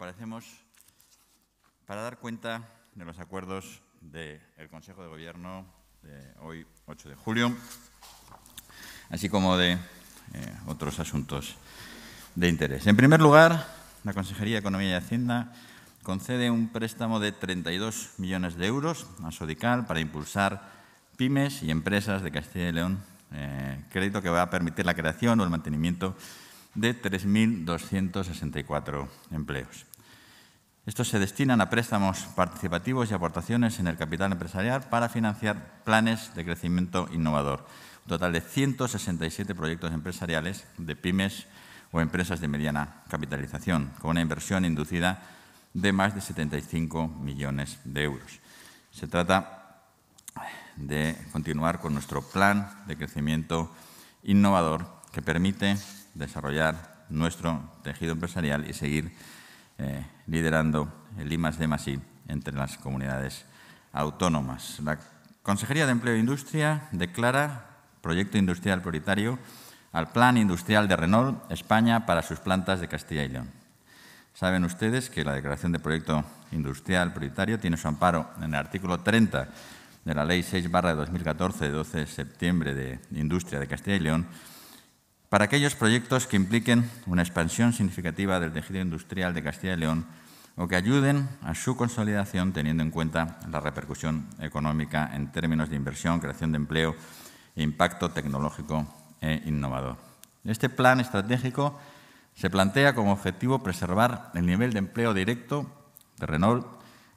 aparecemos para dar cuenta de los acuerdos del Consejo de Gobierno de hoy, 8 de julio, así como de eh, otros asuntos de interés. En primer lugar, la Consejería de Economía y Hacienda concede un préstamo de 32 millones de euros a Sodical para impulsar pymes y empresas de Castilla y León, eh, crédito que va a permitir la creación o el mantenimiento de 3.264 empleos. Estos se destinan a préstamos participativos y aportaciones en el capital empresarial para financiar planes de crecimiento innovador. Un total de 167 proyectos empresariales de pymes o empresas de mediana capitalización, con una inversión inducida de más de 75 millones de euros. Se trata de continuar con nuestro plan de crecimiento innovador que permite desarrollar nuestro tejido empresarial y seguir eh, liderando el IMAS de Masí entre las comunidades autónomas. La Consejería de Empleo e Industria declara proyecto industrial prioritario al Plan Industrial de Renault España para sus plantas de Castilla y León. Saben ustedes que la declaración de proyecto industrial prioritario tiene su amparo en el artículo 30 de la Ley 6 barra de 2014 de 12 de septiembre de Industria de Castilla y León para aquellos proyectos que impliquen una expansión significativa del tejido industrial de Castilla y León o que ayuden a su consolidación teniendo en cuenta la repercusión económica en términos de inversión, creación de empleo e impacto tecnológico e innovador. Este plan estratégico se plantea como objetivo preservar el nivel de empleo directo de Renault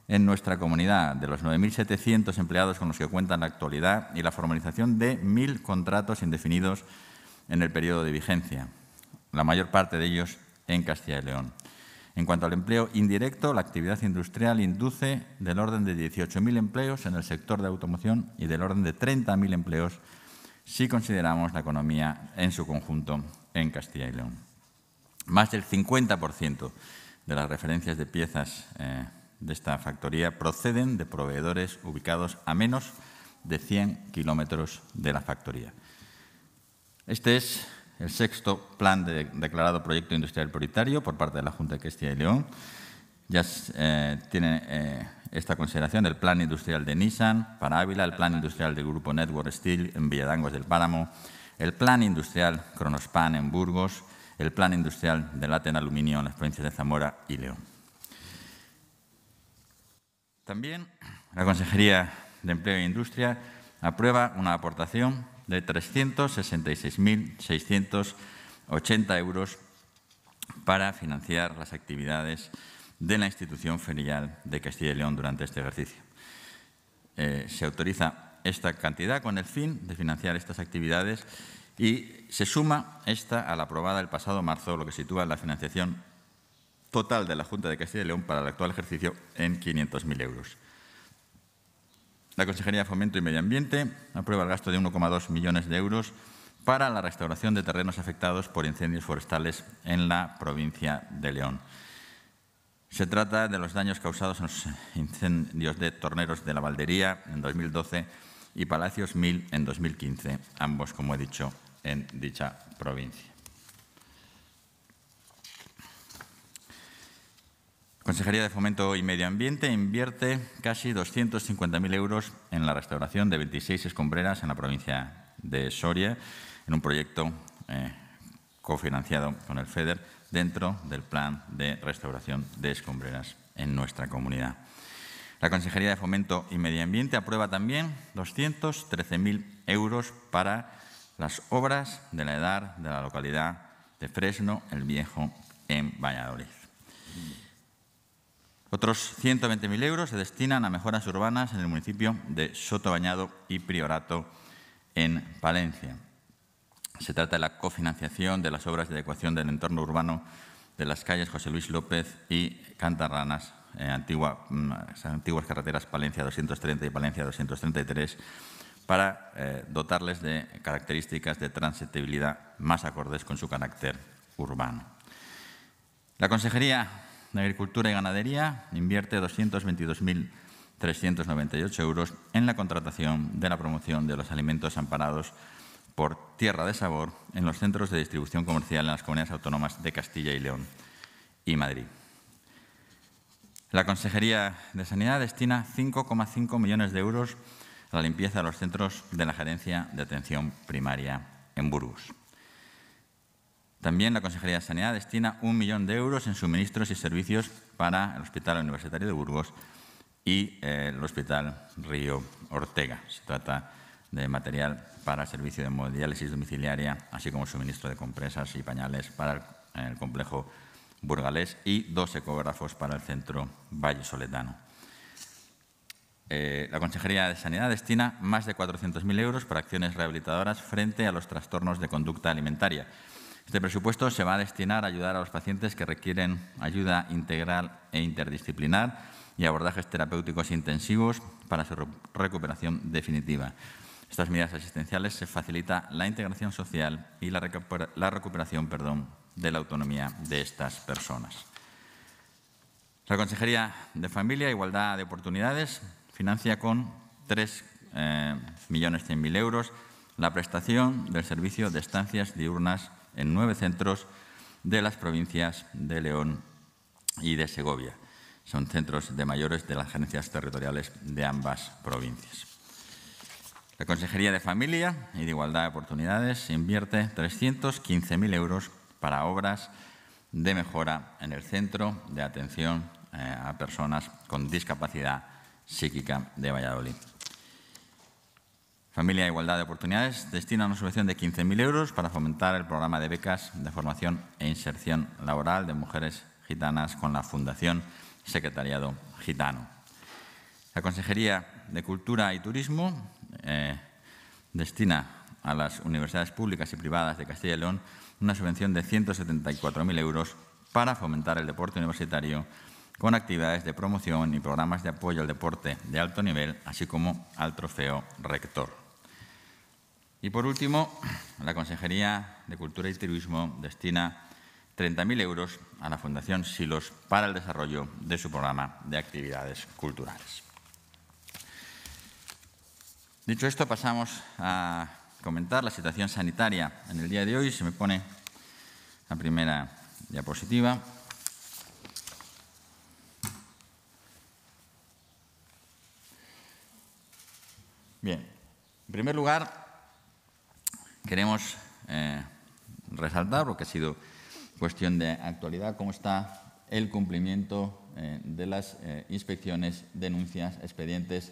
en nuestra comunidad, de los 9.700 empleados con los que cuenta en la actualidad y la formalización de 1.000 contratos indefinidos en el periodo de vigencia, la mayor parte de ellos en Castilla y León. En cuanto al empleo indirecto, la actividad industrial induce del orden de 18.000 empleos en el sector de automoción y del orden de 30.000 empleos si consideramos la economía en su conjunto en Castilla y León. Más del 50% de las referencias de piezas eh, de esta factoría proceden de proveedores ubicados a menos de 100 kilómetros de la factoría. Este es el sexto plan declarado proyecto industrial prioritario por parte de la Junta de Castilla y León. Ya eh, tiene eh, esta consideración el plan industrial de Nissan para Ávila, el plan industrial del grupo Network Steel en Villadangos del Páramo, el plan industrial Cronospan en Burgos, el plan industrial de Laten Aluminio en las provincias de Zamora y León. También la Consejería de Empleo e Industria aprueba una aportación de 366.680 euros para financiar las actividades de la institución ferial de Castilla y León durante este ejercicio. Eh, se autoriza esta cantidad con el fin de financiar estas actividades y se suma esta a la aprobada el pasado marzo, lo que sitúa la financiación total de la Junta de Castilla y León para el actual ejercicio en 500.000 euros. La Consejería de Fomento y Medio Ambiente aprueba el gasto de 1,2 millones de euros para la restauración de terrenos afectados por incendios forestales en la provincia de León. Se trata de los daños causados en los incendios de Torneros de la Valdería en 2012 y Palacios Mil en 2015, ambos, como he dicho, en dicha provincia. Consejería de Fomento y Medio Ambiente invierte casi 250.000 euros en la restauración de 26 escombreras en la provincia de Soria, en un proyecto eh, cofinanciado con el FEDER dentro del plan de restauración de escombreras en nuestra comunidad. La Consejería de Fomento y Medio Ambiente aprueba también 213.000 euros para las obras de la edad de la localidad de Fresno el Viejo en Valladolid. Otros 120.000 euros se destinan a mejoras urbanas en el municipio de Soto Bañado y Priorato, en Palencia. Se trata de la cofinanciación de las obras de adecuación del entorno urbano de las calles José Luis López y Cantarranas, eh, mm, antiguas carreteras Palencia 230 y Palencia 233, para eh, dotarles de características de transitabilidad más acordes con su carácter urbano. La Consejería la agricultura y ganadería invierte 222.398 euros en la contratación de la promoción de los alimentos amparados por tierra de sabor en los centros de distribución comercial en las comunidades autónomas de Castilla y León y Madrid. La Consejería de Sanidad destina 5,5 millones de euros a la limpieza de los centros de la Gerencia de Atención Primaria en Burgos. También la Consejería de Sanidad destina un millón de euros en suministros y servicios para el Hospital Universitario de Burgos y eh, el Hospital Río Ortega. Se trata de material para servicio de hemodiálisis domiciliaria, así como suministro de compresas y pañales para el, complejo burgalés y dos ecógrafos para el centro Valle Eh, la Consejería de Sanidad destina más de 400.000 euros para acciones rehabilitadoras frente a los trastornos de conducta alimentaria. Este presupuesto se va a destinar a ayudar a los pacientes que requieren ayuda integral e interdisciplinar y abordajes terapéuticos intensivos para su recuperación definitiva. Estas medidas asistenciales se facilita la integración social y la, recuperación perdón, de la autonomía de estas personas. La Consejería de Familia e Igualdad de Oportunidades financia con 3.100.000 eh, euros la prestación del servicio de estancias diurnas en nueve centros de las provincias de León y de Segovia. Son centros de mayores de las gerencias territoriales de ambas provincias. La Consejería de Familia y de Igualdad de Oportunidades invierte 315.000 euros para obras de mejora en el Centro de Atención eh, a Personas con Discapacidad Psíquica de Valladolid. Familia e Igualdad de Oportunidades destina una subvención de 15.000 euros para fomentar el programa de becas de formación e inserción laboral de mujeres gitanas con la Fundación Secretariado Gitano. La Consejería de Cultura y Turismo eh, destina a las universidades públicas y privadas de Castilla y León una subvención de 174.000 euros para fomentar el deporte universitario con actividades de promoción y programas de apoyo al deporte de alto nivel, así como al trofeo rector. Y por último, la Consejería de Cultura y Turismo destina 30.000 euros a la Fundación Silos para el desarrollo de su programa de actividades culturales. Dicho esto, pasamos a comentar la situación sanitaria en el día de hoy. Se me pone la primera diapositiva. Bien, en primer lugar, queremos eh, resaltar, porque ha sido cuestión de actualidad, cómo está el cumplimiento eh, de las eh, inspecciones, denuncias, expedientes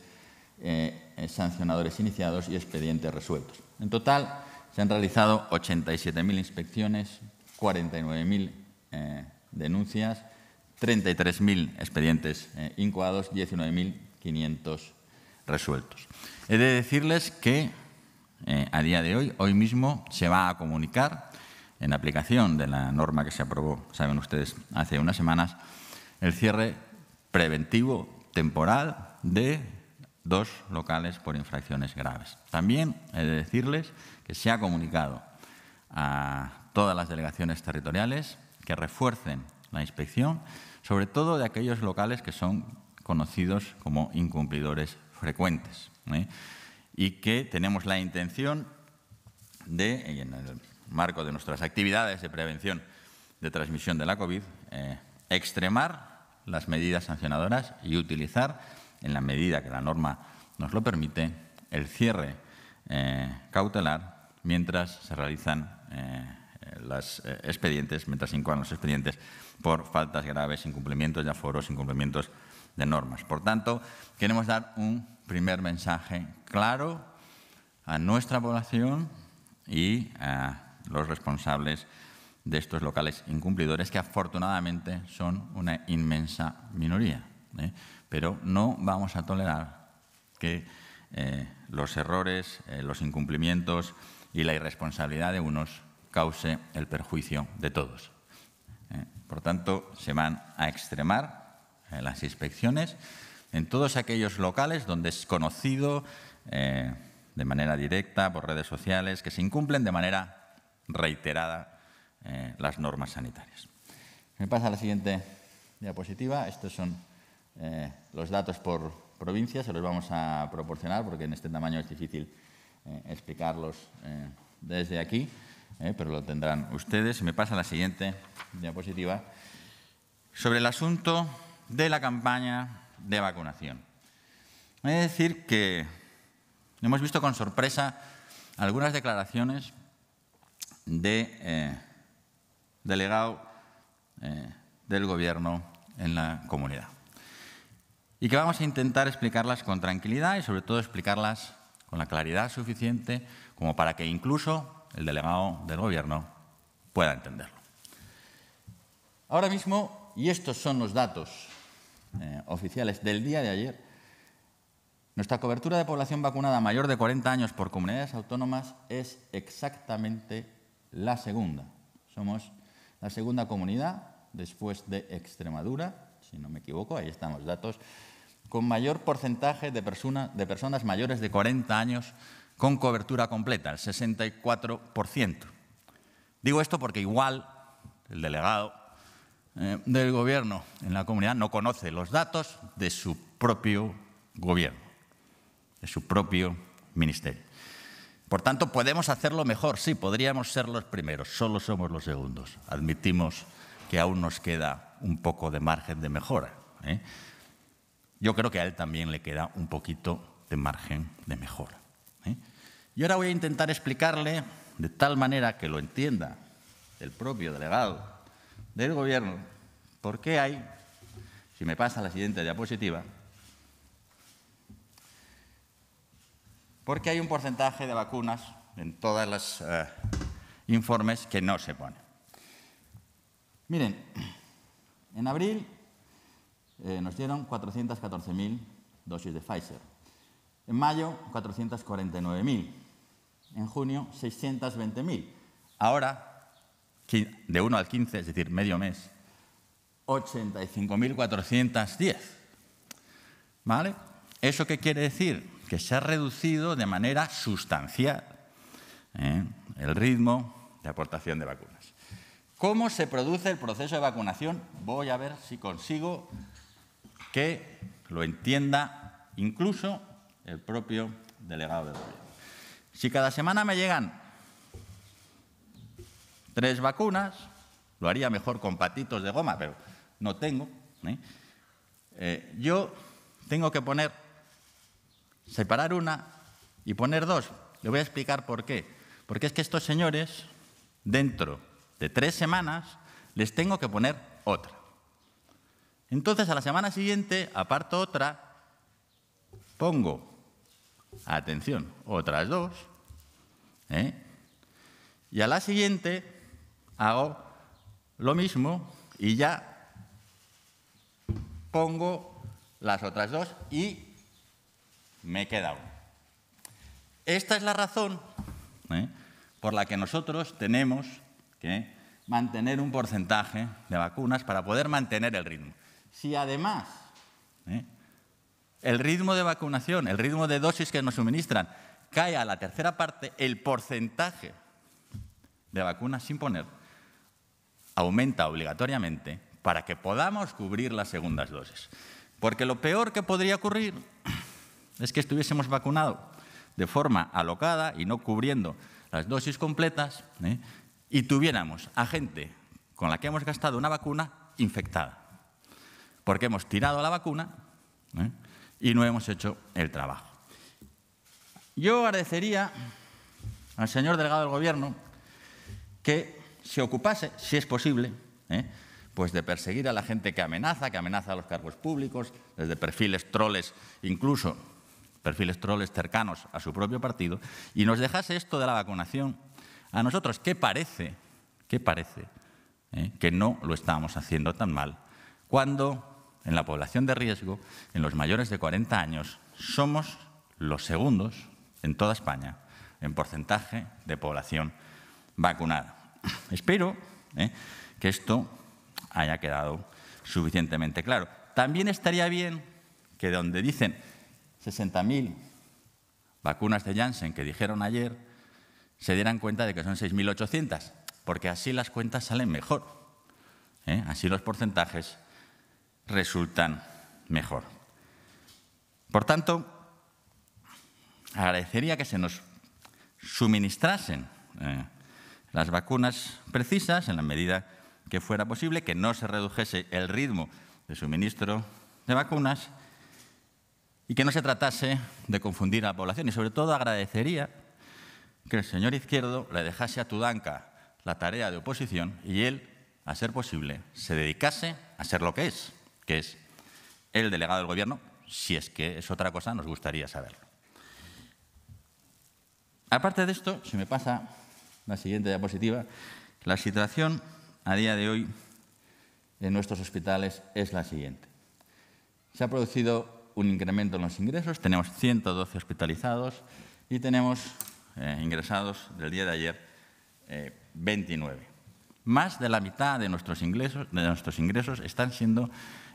eh, sancionadores iniciados y expedientes resueltos. En total, se han realizado 87.000 inspecciones, 49.000 denuncias, 33.000 expedientes incoados, 19.500 resueltos. He de decirles que eh, a día de hoy. Hoy mismo se va a comunicar, en aplicación de la norma que se aprobó, saben ustedes, hace unas semanas, el cierre preventivo temporal de dos locales por infracciones graves. También he de decirles que se ha comunicado a todas las delegaciones territoriales que refuercen la inspección, sobre todo de aquellos locales que son conocidos como incumplidores frecuentes. ¿eh? y que tenemos la intención de, en el marco de nuestras actividades de prevención de transmisión de la COVID, eh, extremar las medidas sancionadoras y utilizar, en la medida que la norma nos lo permite, el cierre eh, cautelar mientras se realizan eh, los expedientes, mientras se incoan los expedientes por faltas graves, incumplimientos de aforos, incumplimientos de normas. Por tanto, queremos dar un primer mensaje claro a nuestra población y a los responsables de estos locales incumplidores, que afortunadamente son una inmensa minoría. ¿eh? Pero no vamos a tolerar que eh, los errores, eh, los incumplimientos y la irresponsabilidad de unos cause el perjuicio de todos. Por tanto, se van a extremar las inspecciones en todos aquellos locales donde es conocido eh, de manera directa por redes sociales que se incumplen de manera reiterada eh, las normas sanitarias. Me pasa la siguiente diapositiva. Estos son eh, los datos por provincia, se los vamos a proporcionar porque en este tamaño es difícil explicarlos desde aquí, pero lo tendrán ustedes. Me pasa la siguiente diapositiva. Sobre el asunto de la campaña de vacunación. Voy decir que hemos visto con sorpresa algunas declaraciones de eh, delegado eh, del Gobierno en la comunidad. Y que vamos a intentar explicarlas con tranquilidad y sobre todo explicarlas con la claridad suficiente como para que incluso el delegado del Gobierno pueda entenderlo. Ahora mismo, y estos son los datos eh, oficiales del día de ayer, nuestra cobertura de población vacunada mayor de 40 años por comunidades autónomas es exactamente la segunda. Somos la segunda comunidad después de Extremadura, si no me equivoco, ahí están los datos, con mayor porcentaje de, de personas mayores de 40 años con cobertura completa, el 64%. Digo esto porque igual el delegado eh, del gobierno en la comunidad no conoce los datos de su propio gobierno, de su propio ministerio. Por tanto, podemos hacerlo mejor, sí, podríamos ser los primeros, solo somos los segundos. Admitimos que aún nos queda un poco de margen de mejora. ¿eh? Yo creo que a él también le queda un poquito de margen de mejora. ¿eh? Y ahora voy a intentar explicarle de tal manera que lo entienda el propio delegado del gobierno, ¿por qué hay, si me pasa la siguiente diapositiva, porque hay un porcentaje de vacunas en todas las eh, informes que no se pone. Miren, en abril eh, nos dieron 414.000 dosis de Pfizer, en mayo 449.000, en junio 620.000. Ahora de 1 al 15, es decir, medio mes, 85.410. ¿Vale? ¿Eso qué quiere decir? Que se ha reducido de manera sustancial ¿eh? el ritmo de aportación de vacunas. ¿Cómo se produce el proceso de vacunación? Voy a ver si consigo que lo entienda incluso el propio delegado de gobierno. Si cada semana me llegan tres vacunas, lo haría mejor con patitos de goma, pero no tengo. ¿eh? Eh, yo tengo que poner, separar una y poner dos. Le voy a explicar por qué. Porque es que estos señores, dentro de tres semanas, les tengo que poner otra. Entonces, a la semana siguiente, aparto otra, pongo, atención, otras dos, ¿eh? y a la siguiente hago lo mismo y ya pongo las otras dos y me queda uno. Esta es la razón ¿eh? por la que nosotros tenemos que mantener un porcentaje de vacunas para poder mantener el ritmo. Si además ¿eh? el ritmo de vacunación, el ritmo de dosis que nos suministran, cae a la tercera parte, el porcentaje de vacunas sin ponerlo aumenta obligatoriamente para que podamos cubrir las segundas dosis. Porque lo peor que podría ocurrir es que estuviésemos vacunados de forma alocada y no cubriendo las dosis completas ¿eh? y tuviéramos a gente con la que hemos gastado una vacuna infectada. Porque hemos tirado la vacuna ¿eh? y no hemos hecho el trabajo. Yo agradecería al señor delegado del Gobierno que se ocupase, si es posible, ¿eh? pues de perseguir a la gente que amenaza, que amenaza a los cargos públicos, desde perfiles troles, incluso perfiles troles cercanos a su propio partido, y nos dejase esto de la vacunación a nosotros, ¿Qué parece, que parece ¿eh? que no lo estamos haciendo tan mal, cuando en la población de riesgo, en los mayores de 40 años, somos los segundos en toda España en porcentaje de población vacunada. Espero ¿eh? que esto haya quedado suficientemente claro. También estaría bien que donde dicen 60.000 vacunas de Janssen que dijeron ayer, se dieran cuenta de que son 6.800, porque así las cuentas salen mejor. ¿eh? Así los porcentajes resultan mejor. Por tanto, agradecería que se nos suministrasen ¿eh? las vacunas precisas en la medida que fuera posible, que no se redujese el ritmo de suministro de vacunas y que no se tratase de confundir a la población. Y sobre todo agradecería que el señor Izquierdo le dejase a Tudanca la tarea de oposición y él, a ser posible, se dedicase a ser lo que es, que es el delegado del Gobierno, si es que es otra cosa, nos gustaría saberlo. Aparte de esto, si me pasa la siguiente diapositiva. La situación a día de hoy en nuestros hospitales es la siguiente. Se ha producido un incremento en los ingresos, tenemos 112 hospitalizados y tenemos eh, ingresados del día de ayer 29. Eh, Más de la mitad de nuestros, ingresos, de nuestros ingresos están siendo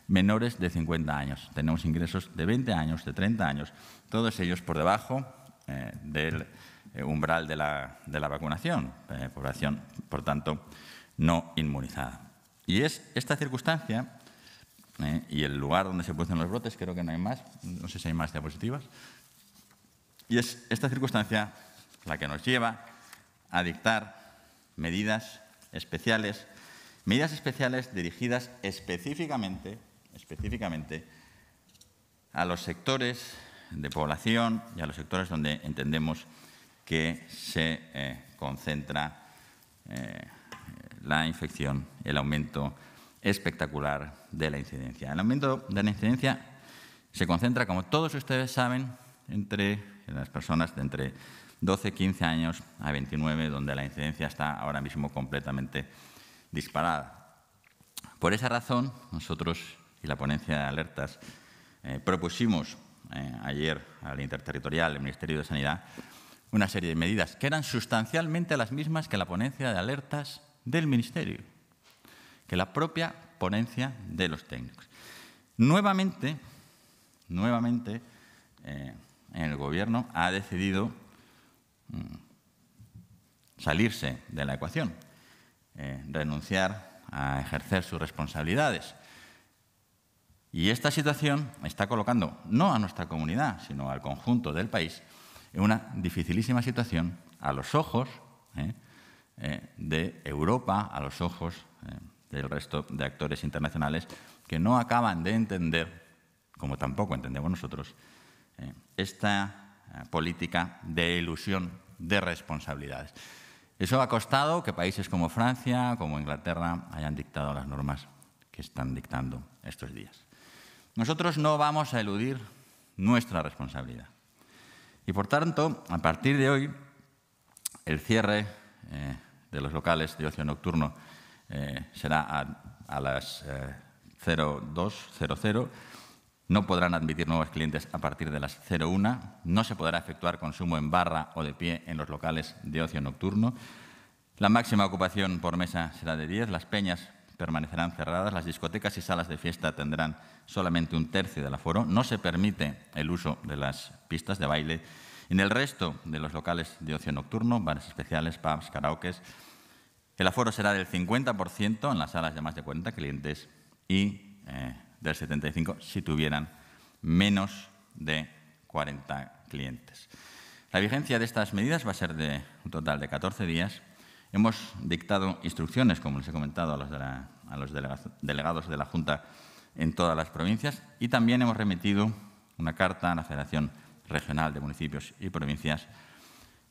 menores de 50 años. Tenemos ingresos de 20 años, de 30 años, todos ellos por debajo eh, del eh, umbral de la, de la vacunación, eh, población, por tanto, no inmunizada. Y es esta circunstancia eh, y el lugar donde se producen los brotes, creo que no hay más, no sé si hay más diapositivas, y es esta circunstancia la que nos lleva a dictar medidas especiales, medidas especiales dirigidas específicamente, específicamente a los sectores de población y a los sectores donde entendemos que se eh, concentra eh, la infección, el aumento espectacular de la incidencia. El aumento de la incidencia se concentra, como todos ustedes saben, entre las personas de entre 12, 15 años a 29, donde la incidencia está ahora mismo completamente disparada. Por esa razón, nosotros y la ponencia de alertas eh, propusimos ayer al interterritorial, el Ministerio de Sanidad, una serie de medidas que eran sustancialmente las mismas que la ponencia de alertas del Ministerio, que la propia ponencia de los técnicos. Nuevamente, nuevamente eh, el Gobierno ha decidido mm, salirse de la ecuación, eh, renunciar a ejercer sus responsabilidades. Y esta situación está colocando no a nuestra comunidad, sino al conjunto del país en una dificilísima situación a los ojos ¿eh? Eh, de Europa, a los ojos ¿eh? del resto de actores internacionales que no acaban de entender, como tampoco entendemos nosotros, esta política de ilusión de responsabilidades. Eso ha costado que países como Francia, como Inglaterra, hayan dictado las normas que están dictando estos días. Nosotros no vamos a eludir nuestra responsabilidad. Y por tanto, a partir de hoy, el cierre eh, de los locales de ocio nocturno eh, será a, las 02.00. Eh, no podrán admitir nuevos clientes a partir de las 01.00. No se podrá efectuar consumo en barra o de pie en los locales de ocio nocturno. La máxima ocupación por mesa será de 10. Las peñas permanecerán cerradas, las discotecas y salas de fiesta tendrán solamente un tercio del aforo, no se permite el uso de las pistas de baile. En el resto de los locales de ocio nocturno, bares especiales, pubs, karaokes, el aforo será del 50% en las salas de más de 40 clientes y eh, del 75% si tuvieran menos de 40 clientes. La vigencia de estas medidas va a ser de un total de 14 días Hemos dictado instrucciones, como les he comentado, a los, delegados de la Junta en todas las provincias y también hemos remitido una carta a la Federación Regional de Municipios y Provincias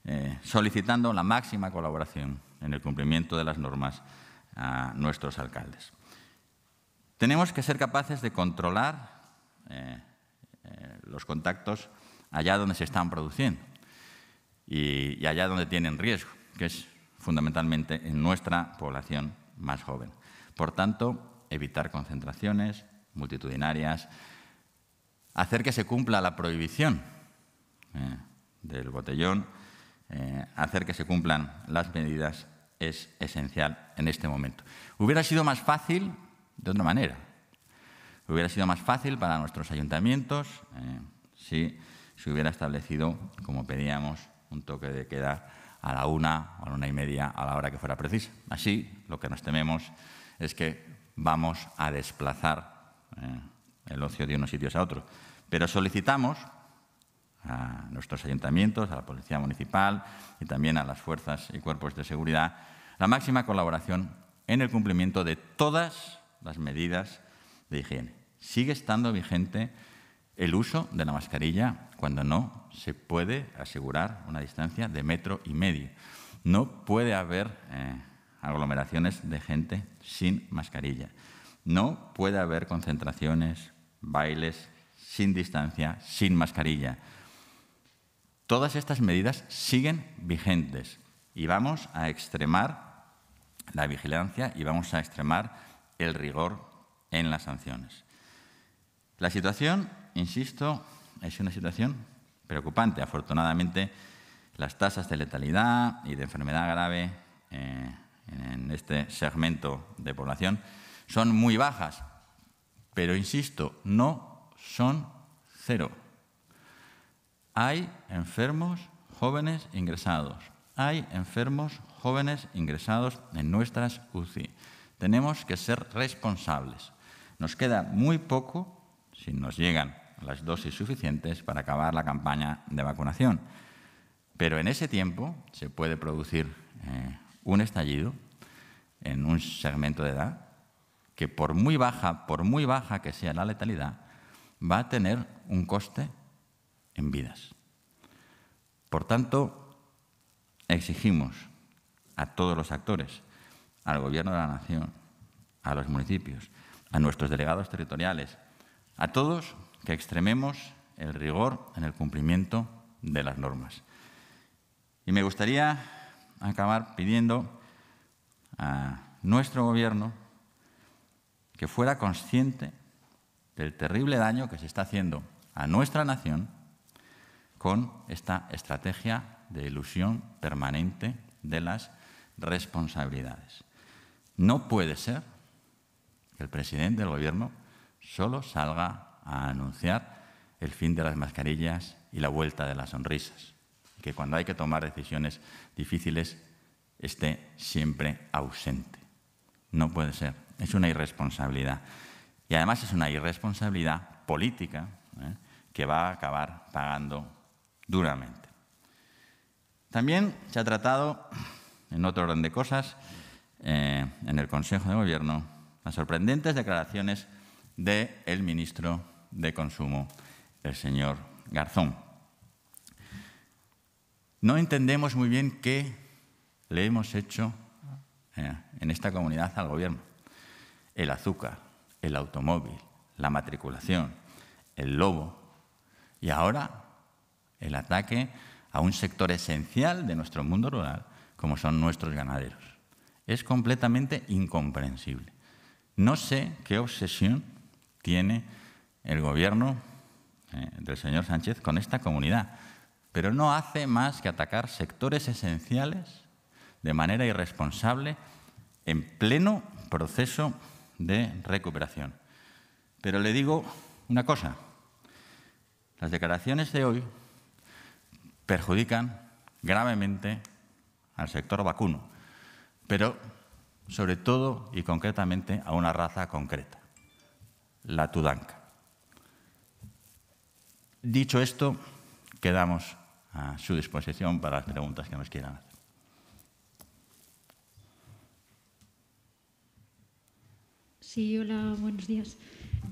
eh, solicitando la máxima colaboración en el cumplimiento de las normas a nuestros alcaldes. Tenemos que ser capaces de controlar eh, eh, los contactos allá donde se están produciendo y allá donde tienen riesgo, que es fundamentalmente en nuestra población más joven. Por tanto, evitar concentraciones multitudinarias, hacer que se cumpla la prohibición eh, del botellón, eh, hacer que se cumplan las medidas es esencial en este momento. Hubiera sido más fácil de otra manera. Hubiera sido más fácil para nuestros ayuntamientos eh, si se hubiera establecido, como pedíamos, un toque de queda a la una o a la una y media, a la hora que fuera precisa. Así, lo que nos tememos es que vamos a desplazar eh, el ocio de unos sitios a otros. Pero solicitamos a nuestros ayuntamientos, a la Policía Municipal y también a las fuerzas y cuerpos de seguridad la máxima colaboración en el cumplimiento de todas las medidas de higiene. Sigue estando vigente el uso de la mascarilla cuando no se puede asegurar una distancia de metro y medio. No puede haber eh, aglomeraciones de gente sin mascarilla. No puede haber concentraciones, bailes sin distancia, sin mascarilla. Todas estas medidas siguen vigentes y vamos a extremar la vigilancia y vamos a extremar el rigor en las sanciones. La situación, insisto, es una situación preocupante. Afortunadamente, las tasas de letalidad y de enfermedad grave eh, en este segmento de población son muy bajas, pero insisto, no son cero. Hay enfermos jóvenes ingresados, hay enfermos jóvenes ingresados en nuestras UCI. Tenemos que ser responsables. Nos queda muy poco, si nos llegan las dosis suficientes para acabar la campaña de vacunación. Pero en ese tiempo se puede producir eh, un estallido en un segmento de edad que por muy baja, por muy baja que sea la letalidad, va a tener un coste en vidas. Por tanto, exigimos a todos los actores, al Gobierno de la Nación, a los municipios, a nuestros delegados territoriales, a todos que extrememos el rigor en el cumplimiento de las normas. Y me gustaría acabar pidiendo a nuestro gobierno que fuera consciente del terrible daño que se está haciendo a nuestra nación con esta estrategia de ilusión permanente de las responsabilidades. No puede ser que el presidente del gobierno solo salga a anunciar el fin de las mascarillas y la vuelta de las sonrisas. que cuando hay que tomar decisiones difíciles esté siempre ausente. No puede ser. Es una irresponsabilidad. Y además es una irresponsabilidad política ¿eh? que va a acabar pagando duramente. También se ha tratado, en otro orden de cosas, eh, en el Consejo de Gobierno, las sorprendentes declaraciones del ministro de Consumo, el señor Garzón. No entendemos muy bien qué le hemos hecho eh, en esta comunidad al gobierno. El azúcar, el automóvil, la matriculación, el lobo y ahora el ataque a un sector esencial de nuestro mundo rural como son nuestros ganaderos. Es completamente incomprensible. No sé qué obsesión tiene el gobierno eh, del señor Sánchez con esta comunidad, pero no hace más que atacar sectores esenciales de manera irresponsable en pleno proceso de recuperación. Pero le digo una cosa, las declaraciones de hoy perjudican gravemente al sector vacuno, pero sobre todo y concretamente a una raza concreta, la tudanca. Dicho esto, quedamos a su disposición para las preguntas que nos quieran hacer. Sí, hola, buenos días.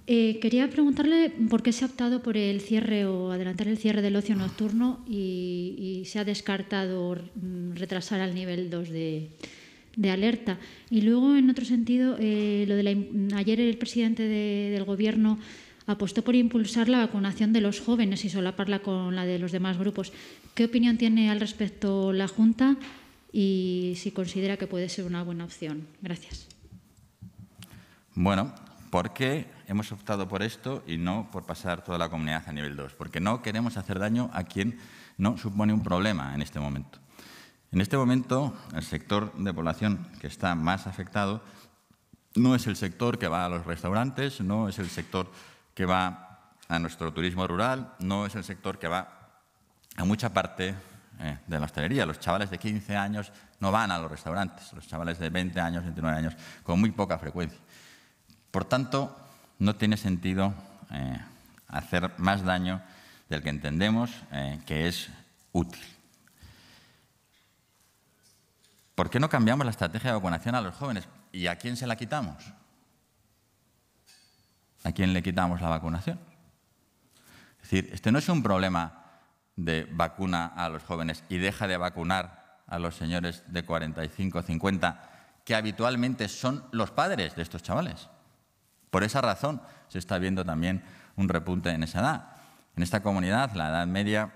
Eh, quería preguntarle por qué se ha optado por el cierre o adelantar el cierre del ocio nocturno y, se ha descartado mm, retrasar al nivel 2 de, alerta. Y luego, en otro sentido, eh, lo de ayer el presidente del Gobierno apostó por impulsar la vacunación de los jóvenes y solaparla con la de los demás grupos. ¿Qué opinión tiene al respecto la Junta y si considera que puede ser una buena opción? Gracias. Bueno, ¿por qué hemos optado por esto y no por pasar toda la comunidad a nivel 2? Porque no queremos hacer daño a quien no supone un problema en este momento. En este momento, el sector de población que está más afectado no es el sector que va a los restaurantes, no es el sector que va a nuestro turismo rural, no es el sector que va a mucha parte eh, de la hostelería. Los chavales de 15 años no van a los restaurantes, los chavales de 20 años, 29 años, con muy poca frecuencia. Por tanto, no tiene sentido eh, hacer más daño del que entendemos eh, que es útil. ¿Por qué no cambiamos la estrategia de vacunación a los jóvenes? ¿Y a quién se la quitamos? ¿a quién le quitamos la vacunación? Es decir, este no es un problema de vacuna a los jóvenes y deja de vacunar a los señores de 45 o 50, que habitualmente son los padres de estos chavales. Por esa razón se está viendo también un repunte en esa edad. En esta comunidad, la edad media,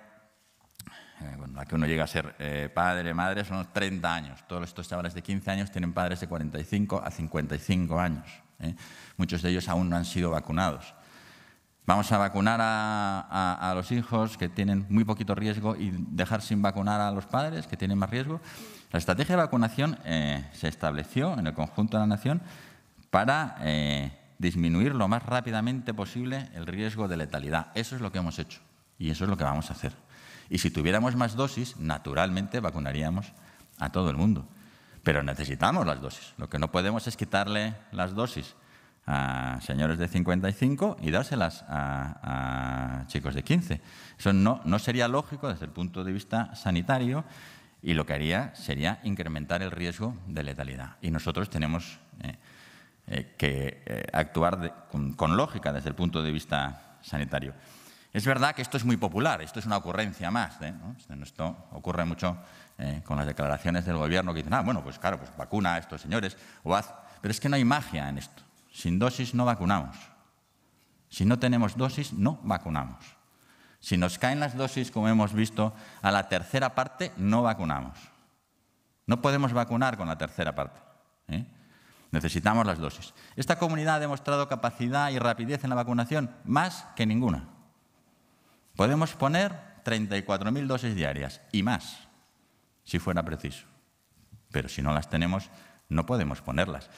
cuando eh, la que uno llega a ser eh, padre, madre, son los 30 años. Todos estos chavales de 15 años tienen padres de 45 a 55 años. ¿eh? Muchos de ellos aún no han sido vacunados. Vamos a vacunar a, los hijos que tienen muy poquito riesgo y dejar sin vacunar a los padres que tienen más riesgo. La estrategia de vacunación eh, se estableció en el conjunto de la nación para eh, disminuir lo más rápidamente posible el riesgo de letalidad. Eso es lo que hemos hecho y eso es lo que vamos a hacer. Y si tuviéramos más dosis, naturalmente vacunaríamos a todo el mundo. Pero necesitamos las dosis. Lo que no podemos es quitarle las dosis a señores de 55 y dárselas a, chicos de 15. Eso no, sería lógico desde el punto de vista sanitario y lo que haría sería incrementar el riesgo de letalidad. Y nosotros tenemos eh, eh, que eh, actuar con, lógica desde el punto de vista sanitario. Es verdad que esto es muy popular, esto es una ocurrencia más, esto ocurre mucho eh, con las declaraciones del gobierno que dicen, ah, bueno, pues claro, pues vacuna a estos señores o haz. Pero es que no hay magia en esto. Sin dosis no vacunamos. Si no tenemos dosis, no vacunamos. Si nos caen las dosis, como hemos visto, a la tercera parte no vacunamos. No podemos vacunar con la tercera parte. ¿eh? Necesitamos las dosis. Esta comunidad ha demostrado capacidad y rapidez en la vacunación más que ninguna. Podemos poner 34.000 dosis diarias y más si fuera preciso. Pero si no las tenemos, no podemos ponerlas.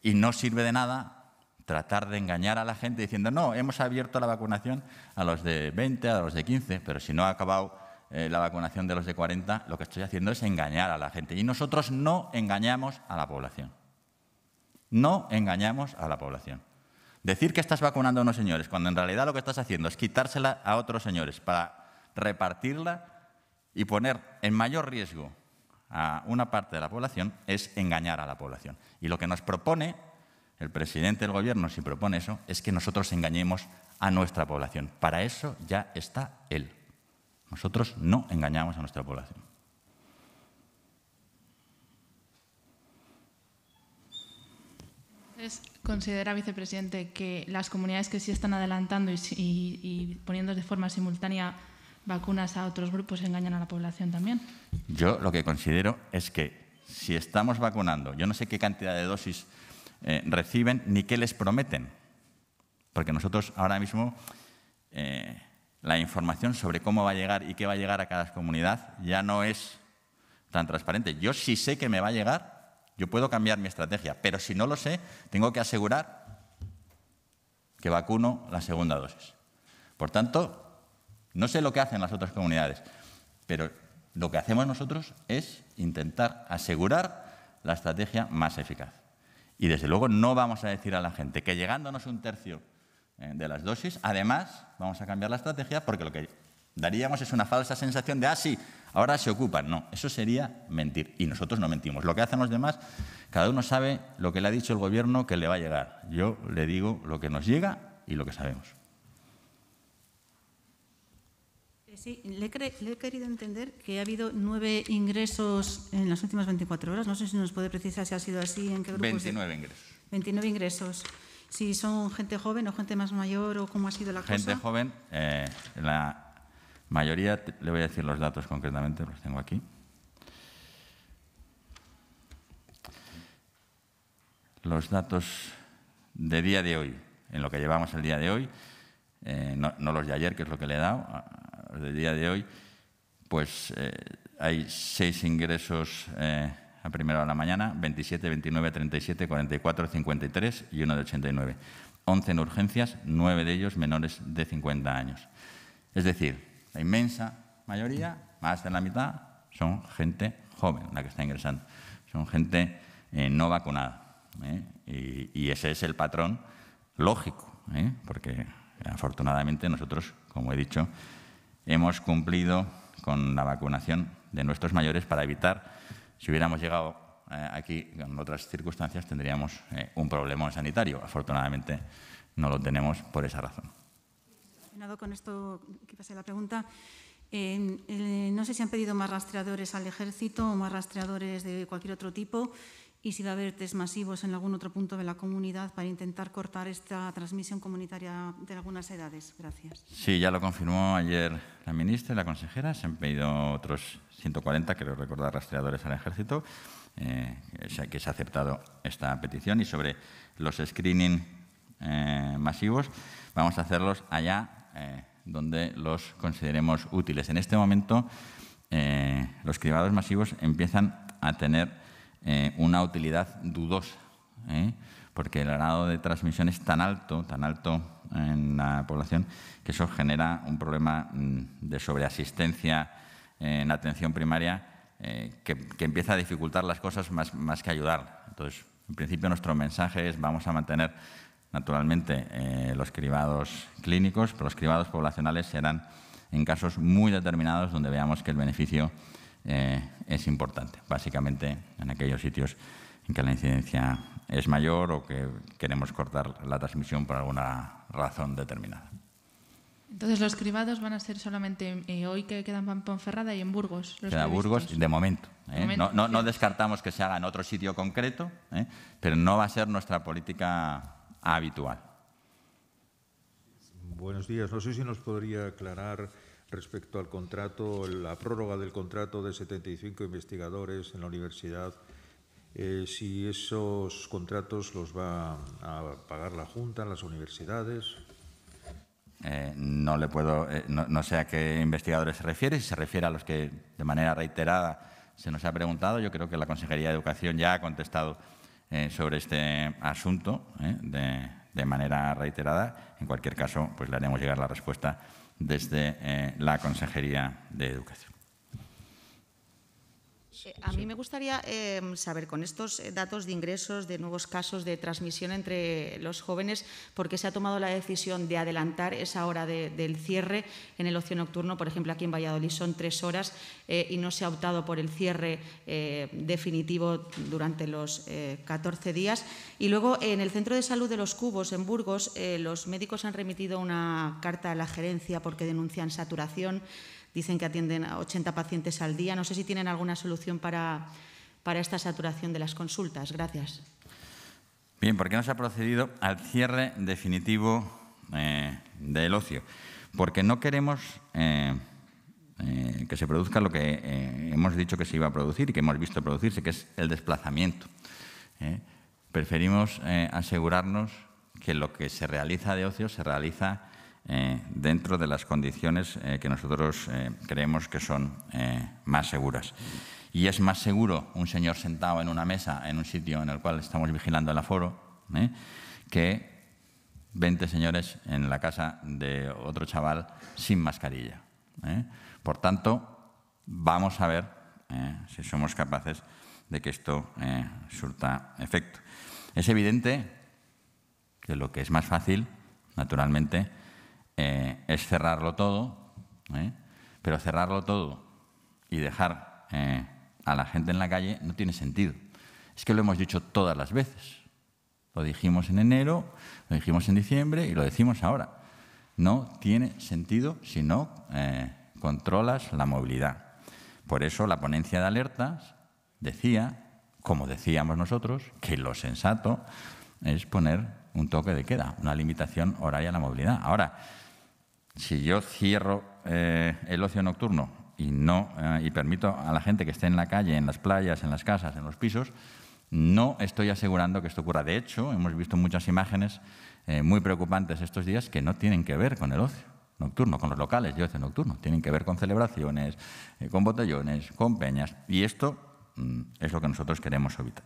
Y no sirve de nada tratar de engañar a la gente diciendo, no, hemos abierto la vacunación a los de 20, a los de 15, pero si no ha acabado eh, la vacunación de los de 40, lo que estoy haciendo es engañar a la gente. Y nosotros no engañamos a la población. No engañamos a la población. Decir que estás vacunando a unos señores, cuando en realidad lo que estás haciendo es quitársela a otros señores para repartirla, y poner en mayor riesgo a una parte de la población es engañar a la población. Y lo que nos propone, el presidente del gobierno, si propone eso, es que nosotros engañemos a nuestra población. Para eso ya está él. Nosotros no engañamos a nuestra población. ¿Considera, vicepresidente, que las comunidades que sí están adelantando y, poniendo de forma simultánea vacunas a otros grupos engañan a la población también. Yo lo que considero es que si estamos vacunando, yo no sé qué cantidad de dosis eh, reciben ni qué les prometen, porque nosotros ahora mismo eh, la información sobre cómo va a llegar y qué va a llegar a cada comunidad ya no es tan transparente. Yo sí sé que me va a llegar, yo puedo cambiar mi estrategia, pero si no lo sé, tengo que asegurar que vacuno la segunda dosis. Por tanto, no sé lo que hacen las otras comunidades, pero lo que hacemos nosotros es intentar asegurar la estrategia más eficaz. Y desde luego no vamos a decir a la gente que llegándonos un tercio eh, de las dosis, además vamos a cambiar la estrategia porque lo que daríamos es una falsa sensación de, ah, sí, ahora se ocupan. No, eso sería mentir. Y nosotros no mentimos. Lo que hacen los demás, cada uno sabe lo que le ha dicho el gobierno que le va a llegar. Yo le digo lo que nos llega y lo que sabemos. Sí, le, he querido entender que ha habido nueve ingresos en las últimas 24 horas. No sé si nos puede precisar si ha sido así, en qué 29 ingresos. 29 ingresos. Si son gente joven o gente más mayor o cómo ha sido la gente cosa. Gente joven, eh, la mayoría, le voy a decir los datos concretamente, los tengo aquí. Los datos de día de hoy, en lo que llevamos el día de hoy, eh, no los de ayer, que es lo que le he dado, del día de hoy, pues eh, hay seis ingresos eh, a primera hora de la mañana, 27, 29, 37, 44, 53 y uno de 89. 11 en urgencias, nueve de ellos menores de 50 años. Es decir, la inmensa mayoría, más de la mitad, son gente joven la que está ingresando. Son gente eh, no vacunada. Y, ese es el patrón lógico, porque afortunadamente nosotros, como he dicho, hemos cumplido con la vacunación de nuestros mayores para evitar, si hubiéramos llegado eh, aquí en otras circunstancias, tendríamos eh, un problema sanitario. Afortunadamente no lo tenemos por esa razón. Con esto, que la pregunta. no sé si han pedido más rastreadores al ejército o más rastreadores de cualquier otro tipo y si va a haber test masivos en algún otro punto de la comunidad para intentar cortar esta transmisión comunitaria de algunas edades. Gracias. Sí, ya lo confirmó ayer la ministra y la consejera. Se han pedido otros 140, creo recordar, rastreadores al ejército, eh, que se ha aceptado esta petición. Y sobre los screening eh, masivos, vamos a hacerlos allá eh, donde los consideremos útiles. En este momento, los cribados masivos empiezan a tener eh, una utilidad dudosa, ¿eh? porque el grado de transmisión es tan alto, tan alto en la población, que eso genera un problema mm, de sobreasistencia en atención primaria eh, que, empieza a dificultar las cosas más, que ayudar. Entonces, en principio nuestro mensaje es vamos a mantener naturalmente los cribados clínicos, pero los cribados poblacionales serán en casos muy determinados donde veamos que el beneficio eh, es importante, básicamente en aquellos sitios en que la incidencia es mayor o que queremos cortar la transmisión por alguna razón determinada. Entonces los cribados van a ser solamente eh, hoy que quedan en Ponferrada y en Burgos. Los Queda Burgos ¿eh? de momento. no, descartamos que se haga en otro sitio concreto, pero no va a ser nuestra política habitual. Buenos días. No sé si nos podría aclarar respecto al contrato, la prórroga del contrato de 75 investigadores en la universidad, eh, si esos contratos los va a pagar la Junta, las universidades. Eh, no le puedo, eh, no, sé a qué investigadores se refiere, si se refiere a los que de manera reiterada se nos ha preguntado. Yo creo que la Consejería de Educación ya ha contestado sobre este asunto de, de manera reiterada. En cualquier caso, pues le haremos llegar la respuesta desde eh, la Consejería de Educación. Eh, a mí me gustaría em, saber, con estos eh, datos de ingresos, de nuevos casos de transmisión entre los jóvenes, ¿por qué se ha tomado la decisión de adelantar esa hora del cierre en el ocio nocturno? Por ejemplo, aquí en Valladolid son tres horas eh, y no se ha optado por el cierre definitivo durante los 14 días. Y luego, en el Centro de Salud de los Cubos, en Burgos, los médicos han remitido una carta a la gerencia porque denuncian saturación Dicen que atienden a 80 pacientes al día. No sé si tienen alguna solución para, esta saturación de las consultas. Gracias. Bien, ¿por qué no se ha procedido al cierre definitivo eh, del ocio? Porque no queremos eh, eh, que se produzca lo que hemos dicho que se iba a producir y que hemos visto producirse, que es el desplazamiento. Preferimos asegurarnos que lo que se realiza de ocio se realiza eh, dentro de las condiciones eh, que nosotros eh, creemos que son más seguras. Y es más seguro un señor sentado en una mesa, en un sitio en el cual estamos vigilando el aforo, que 20 señores en la casa de otro chaval sin mascarilla. Por tanto, vamos a ver si somos capaces de que esto surta efecto. Es evidente que lo que es más fácil, naturalmente, eh, es cerrarlo todo, ¿eh? pero cerrarlo todo y dejar eh, a la gente en la calle no tiene sentido. Es que lo hemos dicho todas las veces. Lo dijimos en enero, lo dijimos en diciembre y lo decimos ahora. No tiene sentido si no controlas la movilidad. Por eso la ponencia de alertas decía, como decíamos nosotros, que lo sensato es poner un toque de queda, una limitación horaria a la movilidad. Ahora, si yo cierro eh, el ocio nocturno y, no, eh, y permito a la gente que esté en la calle, en las playas, en las casas, en los pisos, no estoy asegurando que esto ocurra. De hecho, hemos visto muchas imágenes eh, muy preocupantes estos días que no tienen que ver con el ocio nocturno, con los locales de ocio nocturno. Tienen que ver con celebraciones, con botellones, con peñas. Y esto mm, es lo que nosotros queremos evitar.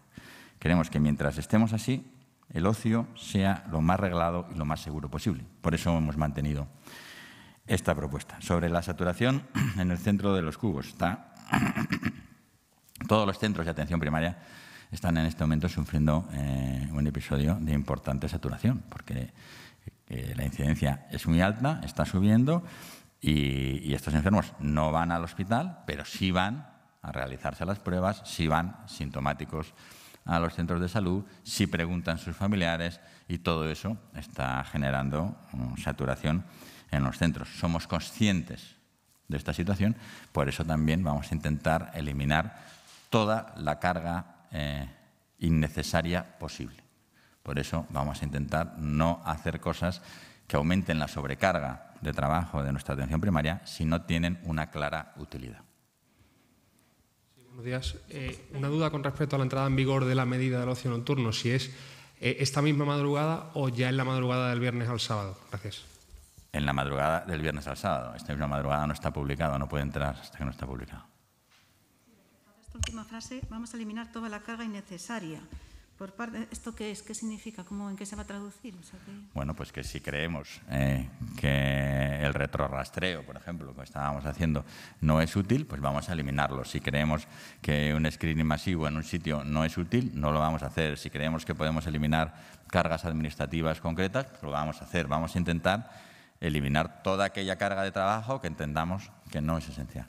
Queremos que mientras estemos así, el ocio sea lo más reglado y lo más seguro posible. Por eso hemos mantenido esta propuesta sobre la saturación en el centro de los cubos. Está todos los centros de atención primaria están en este momento sufriendo eh, un episodio de importante saturación, porque eh, la incidencia es muy alta, está subiendo y, estos enfermos no van al hospital, pero sí van a realizarse las pruebas, sí van sintomáticos a los centros de salud, sí preguntan sus familiares y todo eso está generando mm, saturación en los centros. Somos conscientes de esta situación, por eso también vamos a intentar eliminar toda la carga eh, innecesaria posible. Por eso vamos a intentar no hacer cosas que aumenten la sobrecarga de trabajo de nuestra atención primaria si no tienen una clara utilidad. buenos días. Eh, una duda con respecto a la entrada en vigor de la medida del ocio nocturno, si es eh, esta misma madrugada o ya en la madrugada del viernes al sábado. Gracias en la madrugada del viernes al sábado. Esta misma madrugada no está publicado, no puede entrar hasta que no está publicado. Esta última frase, vamos a eliminar toda la carga innecesaria. Por parte, eh, ¿Esto qué es? ¿Qué significa? ¿Cómo, ¿En qué se va a traducir? Bueno, pues que si creemos eh, que el retrorrastreo, por ejemplo, que estábamos haciendo, no es útil, pues vamos a eliminarlo. Si creemos que un screening masivo en un sitio no es útil, no lo vamos a hacer. Si creemos que podemos eliminar cargas administrativas concretas, pues lo vamos a hacer. Vamos a intentar eliminar toda aquella carga de trabajo que entendamos que no es esencial.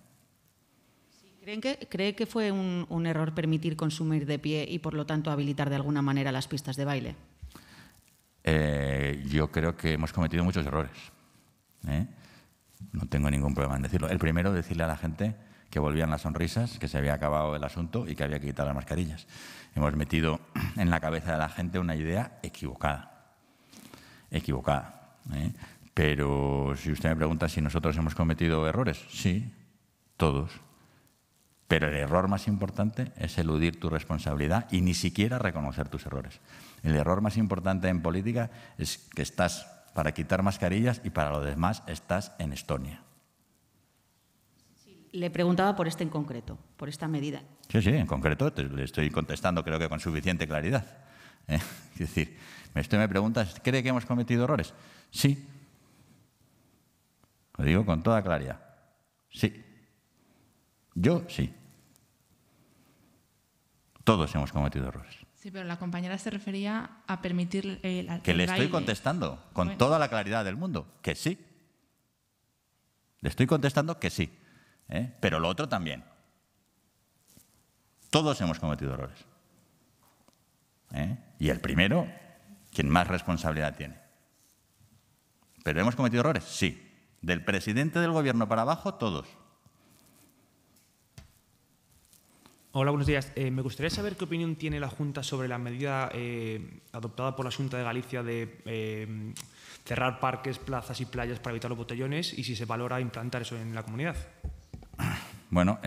¿Creen que, ¿Cree que fue un, error permitir consumir de pie y, por lo tanto, habilitar de alguna manera las pistas de baile? Eh, yo creo que hemos cometido muchos errores. ¿eh? No tengo ningún problema en decirlo. El primero, decirle a la gente que volvían las sonrisas, que se había acabado el asunto y que había que quitar las mascarillas. Hemos metido en la cabeza de la gente una idea equivocada. Equivocada. ¿eh? Pero si usted me pregunta si nosotros hemos cometido errores, sí, todos. Pero el error más importante es eludir tu responsabilidad y ni siquiera reconocer tus errores. El error más importante en política es que estás para quitar mascarillas y para lo demás estás en Estonia. le preguntaba por este en concreto, por esta medida. Sí, sí, en concreto le estoy contestando creo que con suficiente claridad. Es decir, usted me pregunta, ¿cree que hemos cometido errores? Sí, lo digo con toda claridad. Sí. Yo sí. Todos hemos cometido errores. Sí, pero la compañera se refería a permitir Que le estoy contestando con toda la claridad del mundo, que sí. Le estoy contestando que sí. ¿eh? Pero lo otro también. Todos hemos cometido errores. ¿eh? Y el primero, quien más responsabilidad tiene. ¿Pero hemos cometido errores? Sí. Del presidente del gobierno para abajo, todos. Hola, buenos días. Eh, me gustaría saber qué opinión tiene la Junta sobre la medida eh, adoptada por la Junta de Galicia de eh, cerrar parques, plazas y playas para evitar los botellones y si se valora implantar eso en la comunidad. Bueno,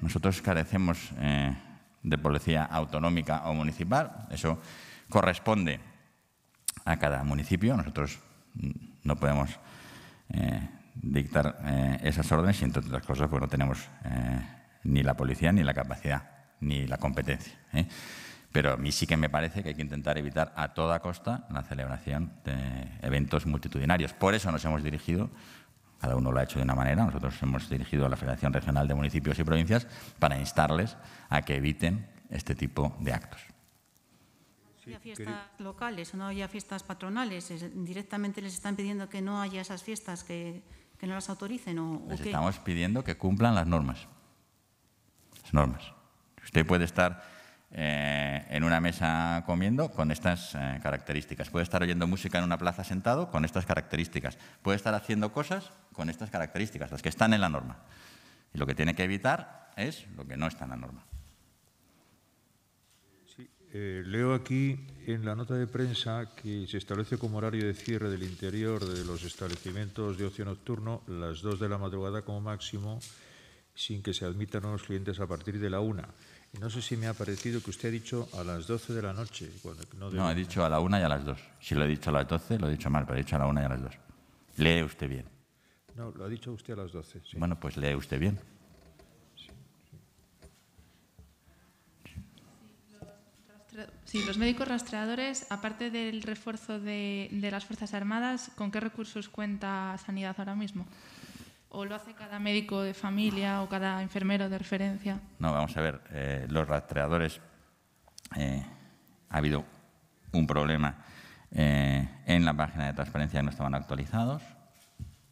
nosotros carecemos de policía autonómica o municipal. Eso corresponde a cada municipio. Nosotros mm, no podemos eh, dictar eh, esas órdenes y, entre otras cosas, pues no tenemos eh, ni la policía, ni la capacidad, ni la competencia. Pero a mí sí que me parece que hay que intentar evitar a toda costa la celebración de eventos multitudinarios. Por eso nos hemos dirigido, cada uno lo ha hecho de una manera, nosotros hemos dirigido a la Federación Regional de Municipios y Provincias para instarles a que eviten este tipo de actos. ¿No fiestas locales, no había fiestas patronales. Directamente les están pidiendo que no haya esas fiestas, que, no las autoricen. O, les estamos pidiendo que cumplan las normas. Las normas. Usted puede estar eh, en una mesa comiendo con estas eh, características. Puede estar oyendo música en una plaza sentado con estas características. Puede estar haciendo cosas con estas características, las que están en la norma. Y lo que tiene que evitar es lo que no está en la norma. Eh, leo aquí en la nota de prensa que se establece como horario de cierre del interior de los establecimientos de ocio nocturno las dos de la madrugada como máximo, sin que se admitan nuevos clientes a partir de la 1. No sé si me ha parecido que usted ha dicho a las 12 de la noche. no, no, he dicho a la una y a las dos. Si lo he dicho a las doce, lo he dicho mal, pero he dicho a la una y a las dos. Lee usted bien. No, lo ha dicho usted a las 12. Bueno, pues lee usted bien. Sí, los médicos rastreadores, aparte del refuerzo de, las Fuerzas Armadas, ¿con qué recursos cuenta Sanidad ahora mismo? ¿O lo hace cada médico de familia o cada enfermero de referencia? No, vamos a ver, eh, los rastreadores, eh, ha habido un problema eh, en la página de transparencia no estaban actualizados.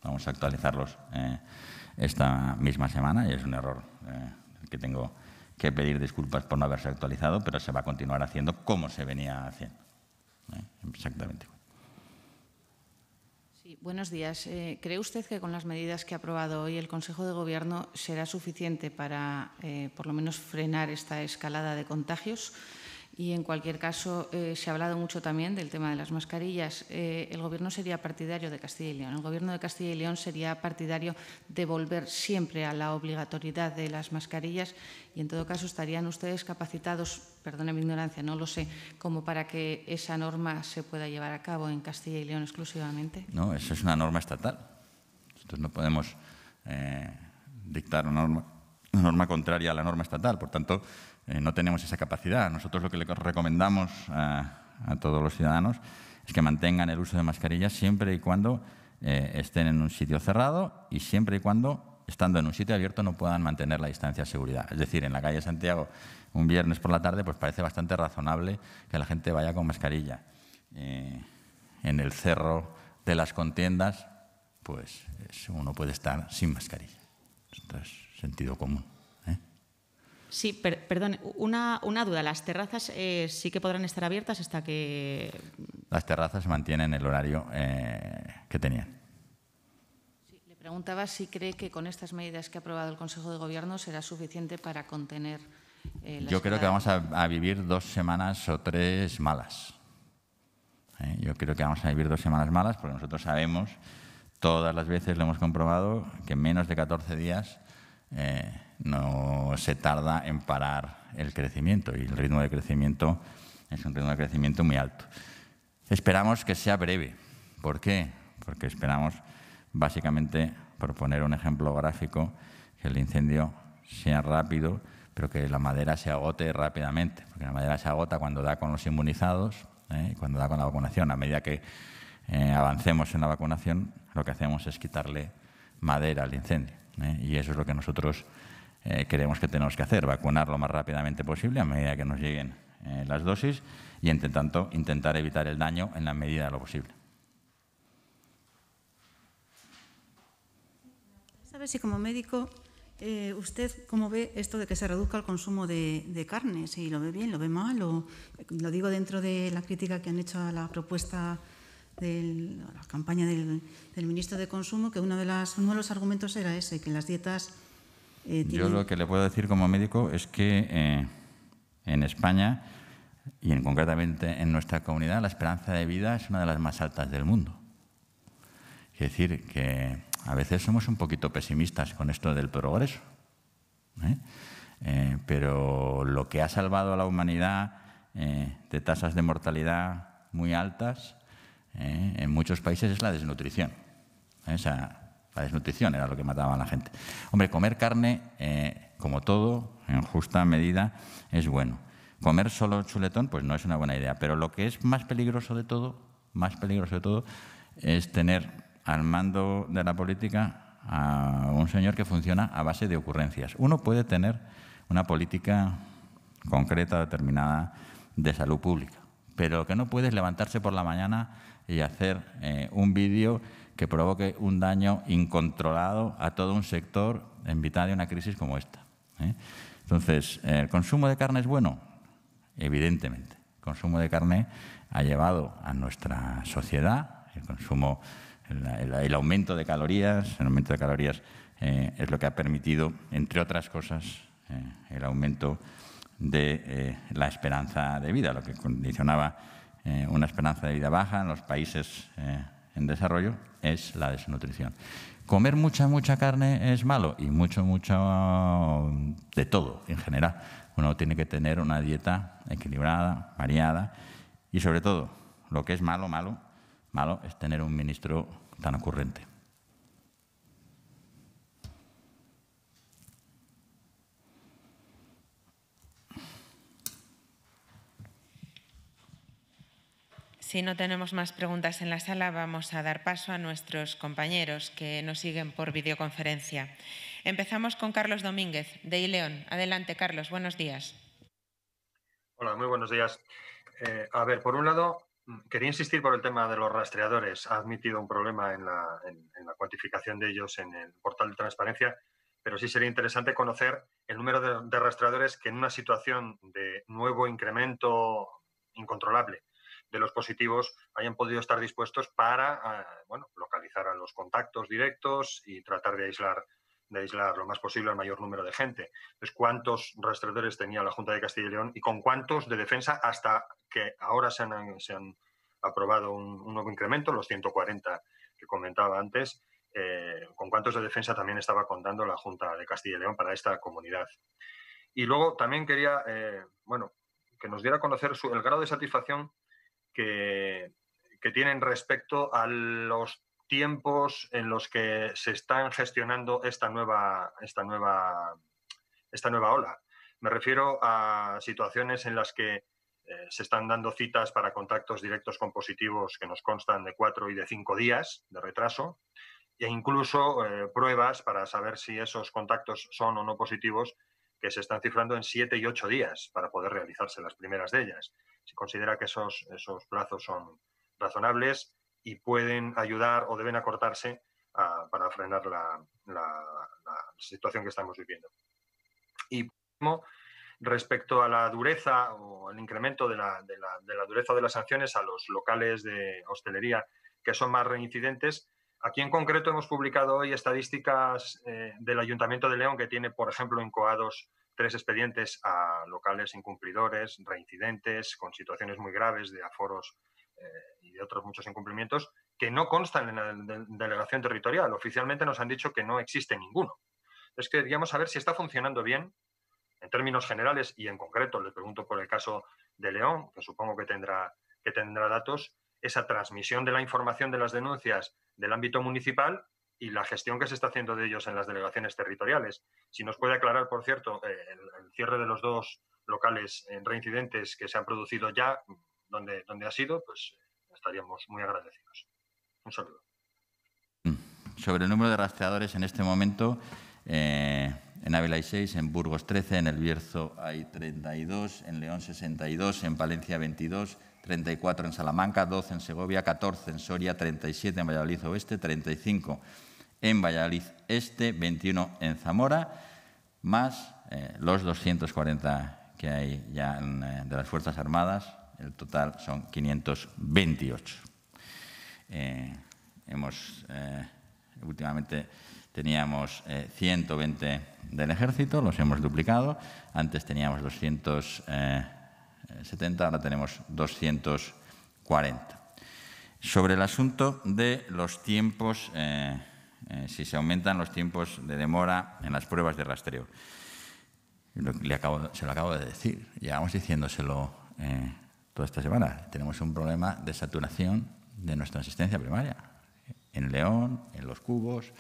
Vamos a actualizarlos esta misma semana y es un error que tengo que pedir disculpas por no haberse actualizado, pero se va a continuar haciendo como se venía haciendo. ¿eh? Exactamente. Sí, buenos días. Eh, ¿Cree usted que con las medidas que ha aprobado hoy el Consejo de Gobierno será suficiente para, eh, por lo menos, frenar esta escalada de contagios? Y en cualquier caso, eh, se ha hablado mucho también del tema de las mascarillas. Eh, el Gobierno sería partidario de Castilla y León. El Gobierno de Castilla y León sería partidario de volver siempre a la obligatoriedad de las mascarillas y, en todo caso, estarían ustedes capacitados, perdone mi ignorancia, no lo sé, como para que esa norma se pueda llevar a cabo en Castilla y León exclusivamente. No, esa es una norma estatal. Nosotros no podemos eh, dictar una norma, una norma contraria a la norma estatal. Por tanto, eh, no tenemos esa capacidad. Nosotros lo que le recomendamos a, todos los ciudadanos es que mantengan el uso de mascarillas siempre y cuando eh, estén en un sitio cerrado y siempre y cuando, estando en un sitio abierto, no puedan mantener la distancia de seguridad. Es decir, en la calle Santiago, un viernes por la tarde, pues parece bastante razonable que la gente vaya con mascarilla. Eh, en el cerro de las contiendas, pues uno puede estar sin mascarilla. Esto es sentido común. Sí, perdón, una, una, duda. ¿Las terrazas eh, sí que podrán estar abiertas hasta que...? Las terrazas mantienen el horario eh, que tenían. le preguntaba si cree que con estas medidas que ha aprobado el Consejo de Gobierno será suficiente para contener... Eh, yo creo que vamos a, a, vivir dos semanas o tres malas. Yo creo que vamos a vivir dos semanas malas porque nosotros sabemos, todas las veces lo hemos comprobado, que en menos de 14 días eh, no se tarda en parar el crecimiento y el ritmo de crecimiento es un ritmo de crecimiento muy alto. Esperamos que sea breve. ¿Por qué? Porque esperamos, básicamente, por poner un ejemplo gráfico, que el incendio sea rápido, pero que la madera se agote rápidamente, porque la madera se agota cuando da con los inmunizados ¿eh? y cuando da con la vacunación. A medida que eh, avancemos en la vacunación, lo que hacemos es quitarle madera al incendio. ¿eh? Y eso es lo que nosotros eh, creemos que tenemos que hacer, vacunar lo más rápidamente posible a medida que nos lleguen eh, las dosis y, entre tanto, intentar evitar el daño en la medida de lo posible. ¿Sabe si como médico eh, ¿Usted cómo ve esto de que se reduzca el consumo de, de carne? ¿Si lo ve bien, lo ve mal? O, lo digo dentro de la crítica que han hecho a la propuesta de la campaña del, ministro de Consumo, que uno de, las, nuevos los argumentos era ese, que las dietas... Eh, Yo lo que le puedo decir como médico es que eh, en España, y en, concretamente en nuestra comunidad, la esperanza de vida es una de las más altas del mundo. Es decir, que a veces somos un poquito pesimistas con esto del progreso. ¿eh? pero lo que ha salvado a la humanidad de tasas de mortalidad muy altas ¿eh? en muchos países es la desnutrición. Esa, ¿Eh? la desnutrición era lo que mataba a la gente. Hombre, comer carne, eh, como todo, en justa medida, es bueno. Comer solo chuletón, pues no es una buena idea. Pero lo que es más peligroso de todo, más peligroso de todo, es tener al mando de la política a un señor que funciona a base de ocurrencias. Uno puede tener una política concreta, determinada, de salud pública. Pero lo que no puedes levantarse por la mañana y hacer eh, un vídeo que provoque un daño incontrolado a todo un sector en mitad de una crisis como esta. ¿eh? Entonces, ¿el consumo de carne es bueno? Evidentemente. El consumo de carne ha llevado a nuestra sociedad, el consumo, el, aumento de calorías, el aumento de calorías eh, es lo que ha permitido, entre otras cosas, el aumento de la esperanza de vida, lo que condicionaba eh, una esperanza de vida baja en los países eh, en desarrollo es la desnutrición. Comer mucha, mucha carne es malo y mucho, mucho mm, de todo en general. Uno tiene que tener una dieta equilibrada, variada y sobre todo, lo que es malo, malo, malo es tener un ministro tan ocurrente. Si no tenemos más preguntas en la sala, vamos a dar paso a nuestros compañeros que nos siguen por videoconferencia. Empezamos con Carlos Domínguez, de Ileón. Adelante, Carlos, buenos días. Hola, muy buenos días. Eh, a ver, por un lado, mm, quería insistir por el tema de los rastreadores. Ha admitido un problema en la, cuantificación de ellos en el portal de transparencia, pero sí sería interesante conocer el número de rastreadores que en una situación de nuevo incremento incontrolable de los positivos hayan podido estar dispuestos para ah, bueno, localizar a los contactos directos y tratar de aislar de aislar lo más posible al mayor número de gente. Pues ¿cuántos rastreadores tenía la Junta de Castilla y León y con cuántos de defensa hasta que ahora se han, se han aprobado un, nuevo incremento, los 140 que comentaba antes? Eh, ¿Con cuántos de defensa también estaba contando la Junta de Castilla y León para esta comunidad? Y luego también quería, eh, bueno, que nos diera a conocer el grado de satisfacción que, tienen respecto a los tiempos en los que se están gestionando esta nueva, esta nueva, esta nueva ola. Me refiero a situaciones en las que eh, se están dando citas para contactos directos con positivos que nos constan de cuatro y de cinco días de retraso e incluso eh, pruebas para saber si esos contactos son o no positivos que se están cifrando en siete y ocho días para poder realizarse las primeras de ellas. Se considera que esos, esos plazos son razonables y pueden ayudar o deben acortarse ah, para frenar la, situación que estamos viviendo. Y respecto a la dureza o el incremento de la, dureza de las sanciones a los locales de hostelería que son más reincidentes, Aquí en concreto hemos publicado hoy estadísticas eh, del Ayuntamiento de León que tiene, por ejemplo, incoados tres expedientes a locales incumplidores, reincidentes, con situaciones muy graves de aforos eh, y de otros muchos incumplimientos que no constan en la delegación territorial. Oficialmente nos han dicho que no existe ninguno. Es que queríamos saber si está funcionando bien, en términos generales y en concreto, le pregunto por el caso de León, que supongo que tendrá, que tendrá datos, esa transmisión de la información de las denuncias del ámbito municipal y la gestión que se está haciendo de ellos en las delegaciones territoriales. Si nos puede aclarar, por cierto, eh, el, cierre de los dos locales en eh, reincidentes que se han producido ya, donde, donde ha sido, pues eh, estaríamos muy agradecidos. Un saludo. Mm. Sobre el número de rastreadores en este momento, en Ávila hay 6, en Burgos 13, en El Bierzo hay 32, en León 62, en Valencia 22, 34 en Salamanca, 12 en Segovia, 14 en Soria, 37 en Valladolid Oeste, 35 en Valladolid Este, 21 en Zamora, más eh, los 240 que hay ya eh, de las Fuerzas Armadas, el total son 528. Eh, hemos, últimamente teníamos 120 del ejército, los hemos duplicado, antes teníamos 270, ahora tenemos 240. Sobre el asunto de los tiempos eh, si se aumentan los tiempos de demora en las pruebas de rastreo. se lo acabo de decir, llevamos diciéndoselo eh, toda esta semana. Tenemos un problema de saturación de nuestra asistencia primaria, en León, en los cubos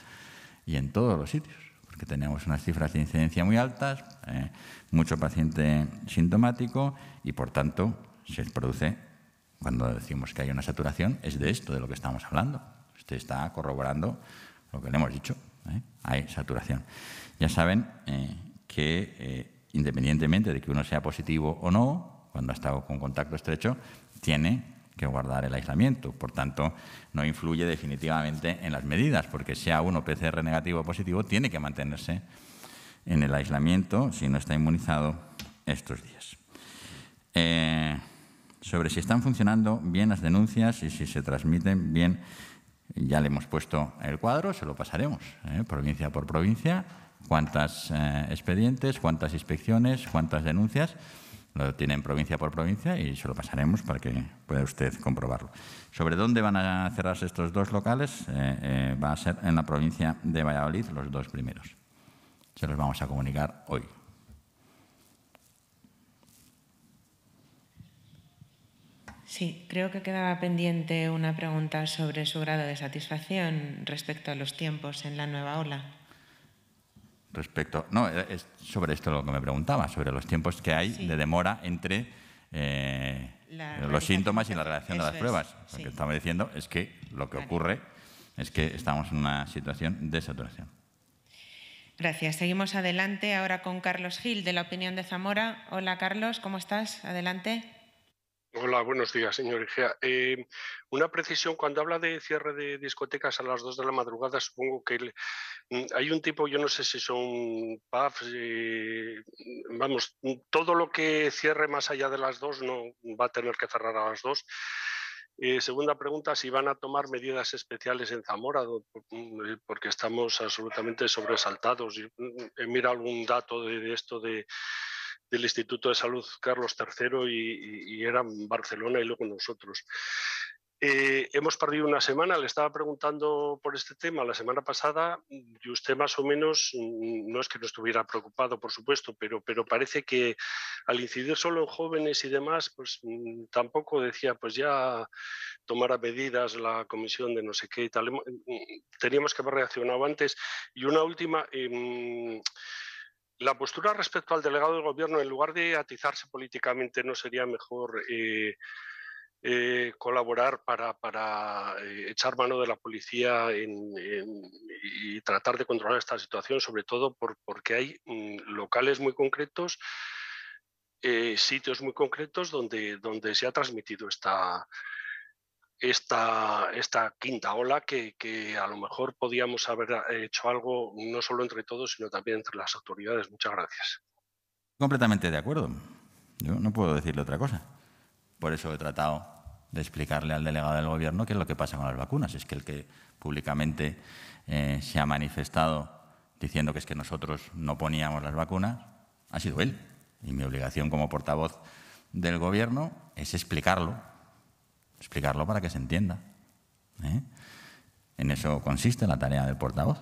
y en todos los sitios, porque tenemos unas cifras de incidencia muy altas, eh, mucho paciente sintomático y, por tanto, se produce, cuando decimos que hay una saturación, es de esto de lo que estamos hablando. Usted está corroborando lo que le hemos dicho, ¿eh? hay saturación. Ya saben eh, que eh, independientemente de que uno sea positivo o no, cuando ha estado con contacto estrecho, tiene que guardar el aislamiento. Por tanto, no influye definitivamente en las medidas, porque sea uno PCR negativo o positivo, tiene que mantenerse en el aislamiento si no está inmunizado estos días. sobre si están funcionando bien las denuncias y si se transmiten bien ya le hemos puesto el cuadro, se lo pasaremos, ¿eh? provincia por provincia, cuántas eh, expedientes, cuántas inspecciones, cuántas denuncias. Lo tienen provincia por provincia y se lo pasaremos para que pueda usted comprobarlo. Sobre dónde van a cerrarse estos dos locales, eh, va a ser en la provincia de Valladolid los dos primeros. Se los vamos a comunicar hoy. Sí, creo que quedaba pendiente una pregunta sobre su grado de satisfacción respecto a los tiempos en la nueva ola. Respecto, no, eh, es sobre esto lo que me preguntaba, sobre los tiempos que hay de demora entre eh, los síntomas y la relación de las pruebas. Lo que estamos diciendo es que lo que ocurre es que estamos en una situación de saturación. Gracias. Seguimos adelante ahora con Carlos Gil, de la Opinión de Zamora. Hola, Carlos, ¿cómo estás? Adelante. Hola, buenos días, señor Igea. Eh, una precisión, cuando habla de cierre de discotecas a las 2 de la madrugada, supongo que mm, hay un tipo, yo no sé si son pubs, eh, vamos, todo lo que cierre más allá de las 2 no va a tener que cerrar a las 2. Eh, segunda pregunta, si van a tomar medidas especiales en Zamora, mm, porque estamos absolutamente sobresaltados. Mm, Mira algún dato de esto de del Instituto de Salud Carlos III y, y, eran Barcelona y luego nosotros. Eh, hemos perdido una semana, le estaba preguntando por este tema la semana pasada y usted más o menos, mm, no es que no estuviera preocupado, por supuesto, pero, pero parece que al incidir solo en jóvenes y demás, pues mm, tampoco decía, pues ya tomara medidas la comisión de no sé qué y tal. Mm, teníamos que haber reaccionado antes. Y una última... Em, la postura respecto al delegado del gobierno, en lugar de atizarse políticamente, ¿no sería mejor eh, eh, colaborar para, eh, echar mano de la policía y tratar de controlar esta situación, sobre todo porque hay mm, locales muy concretos, sitios muy concretos donde, donde se ha transmitido esta, esta, esta quinta ola que, a lo mejor podíamos haber ah, hecho algo no solo entre todos, sino también entre las autoridades. Muchas gracias. Completamente de acuerdo. Yo no puedo decirle otra cosa. Por eso he tratado de explicarle al delegado del Gobierno qué es lo que pasa con las vacunas. Es que el que públicamente eh, se ha manifestado diciendo que es que nosotros no poníamos las vacunas ha sido él. Y mi obligación como portavoz del Gobierno es explicarlo explicarlo para que se entienda. ¿eh? En eso consiste la tarea del portavoz.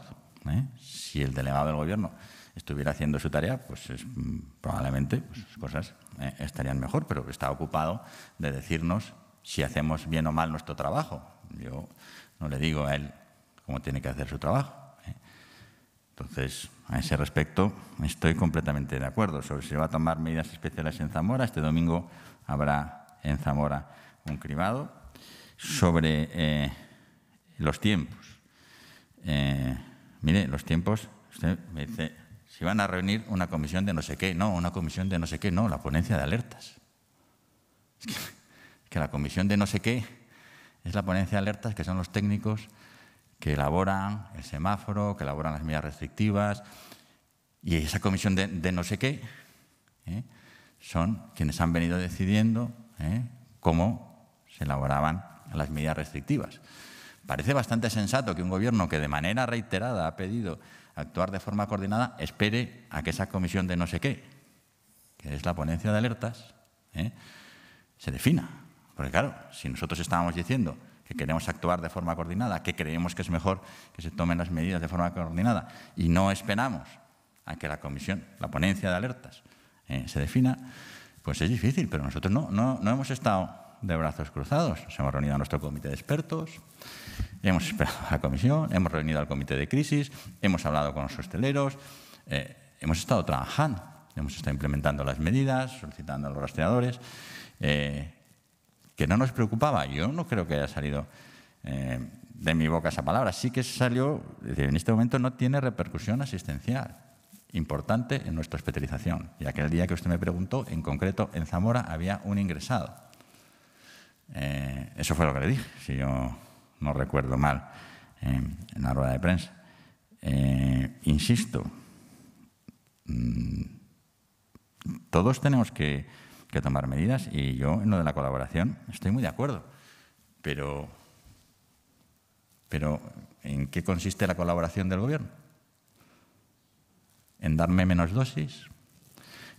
¿eh? Si el delegado del gobierno estuviera haciendo su tarea, pues mm, probablemente pues, cosas eh, estarían mejor, pero está ocupado de decirnos si hacemos bien o mal nuestro trabajo. Yo no le digo a él cómo tiene que hacer su trabajo. Entonces, a ese respecto, estoy completamente de acuerdo. Sobre si va a tomar medidas especiales en Zamora, este domingo habrá en Zamora un cribado sobre eh, los tiempos. Eh, mire, los tiempos, usted me dice, si van a reunir una comisión de no sé qué, no, una comisión de no sé qué, no, la ponencia de alertas. Es que, la comisión de no sé qué es la ponencia de alertas, que son los técnicos que elaboran el semáforo, que elaboran las medidas restrictivas, y esa comisión de, no sé qué ¿eh? son quienes han venido decidiendo cómo se elaboraban las medidas restrictivas. Parece bastante sensato que un gobierno que de manera reiterada ha pedido actuar de forma coordinada espere a que esa comisión de no sé qué, que es la ponencia de alertas, ¿eh? se defina. Porque claro, si nosotros estábamos diciendo que queremos actuar de forma coordinada, que creemos que es mejor que se tomen las medidas de forma coordinada y no esperamos a que la comisión, la ponencia de alertas, eh, se defina, pues es difícil, pero nosotros no, no, no hemos estado de brazos cruzados. Nos hemos reunido a nuestro comité de expertos, hemos esperado a la comisión, hemos reunido al comité de crisis, hemos hablado con los hosteleros, eh, hemos estado trabajando, hemos estado implementando las medidas, solicitando a los rastreadores, eh, que no nos preocupaba. Yo no creo que haya salido eh, de mi boca esa palabra. Sí que salió, en este momento no tiene repercusión asistencial importante en nuestra hospitalización. Y aquel día que usted me preguntó, en concreto en Zamora había un ingresado. Eh, eso fue lo que le dije, si yo no recuerdo mal, en la rueda de prensa. Eh, insisto, mm, todos tenemos que, tomar medidas y yo en lo de la colaboración estoy muy de acuerdo, pero, pero ¿en qué consiste la colaboración del gobierno? ¿En darme menos dosis?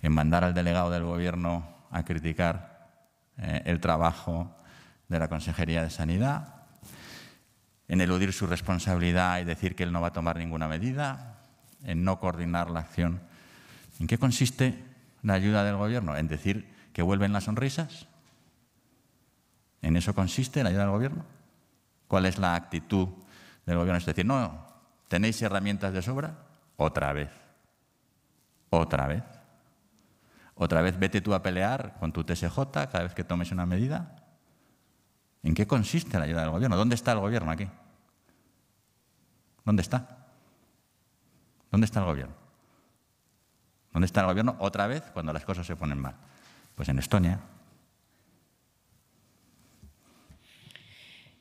¿En mandar al delegado del gobierno a criticar eh, el trabajo de la Consejería de Sanidad, en eludir su responsabilidad y decir que él no va a tomar ninguna medida, en no coordinar la acción. ¿En qué consiste la ayuda del Gobierno? ¿En decir que vuelven las sonrisas? ¿En eso consiste la ayuda del Gobierno? ¿Cuál es la actitud del Gobierno? Es decir, no, ¿tenéis herramientas de sobra? Otra vez. Otra vez. Otra vez vete tú a pelear con tu TSJ cada vez que tomes una medida ¿En qué consiste la ayuda del gobierno? ¿Dónde está el gobierno aquí? ¿Dónde está? ¿Dónde está el gobierno? ¿Dónde está el gobierno otra vez cuando las cosas se ponen mal? Pues en Estonia.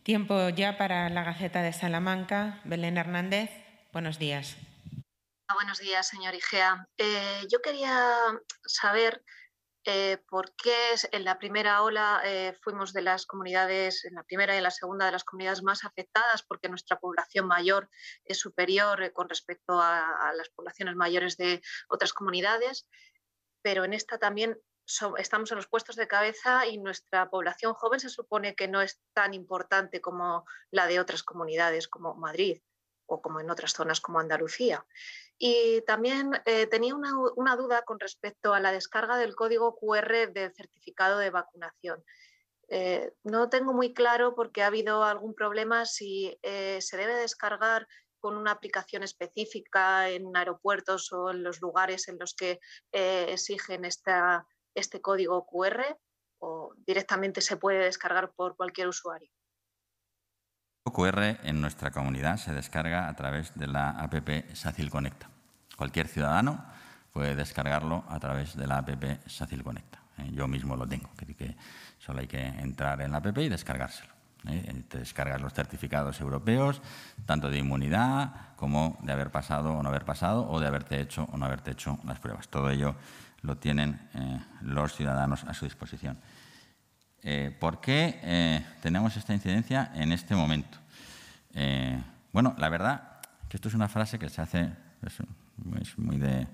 Tiempo ya para la Gaceta de Salamanca. Belén Hernández, buenos días. Buenos días, señor Igea. Eh, yo quería saber eh, porque en la primera ola eh, fuimos de las comunidades, en la primera y en la segunda de las comunidades más afectadas, porque nuestra población mayor es superior eh, con respecto a, las poblaciones mayores de otras comunidades, pero en esta también estamos en los puestos de cabeza y nuestra población joven se supone que no es tan importante como la de otras comunidades como Madrid o como en otras zonas como Andalucía. Y también eh, tenía una, duda con respecto a la descarga del código QR del certificado de vacunación. Eh, no tengo muy claro porque ha habido algún problema si eh, se debe descargar con una aplicación específica en aeropuertos o en los lugares en los que exigen esta, este código QR o directamente se puede descargar por cualquier usuario. OQR en nuestra comunidad se descarga a través de la app SACIL Conecta. Cualquier ciudadano puede descargarlo a través de la app SACIL Conecta. Eh, yo mismo lo tengo, que solo hay que entrar en la app y descargárselo. Descargar ¿eh? eh, te descargas los certificados europeos, tanto de inmunidad como de haber pasado o no haber pasado, o de haberte hecho o no haberte hecho las pruebas. Todo ello lo tienen los ciudadanos a su disposición. Eh, por qué eh, tenemos esta incidencia en este momento. Eh, bueno, la verdad que esto es una frase que se hace, es, muy de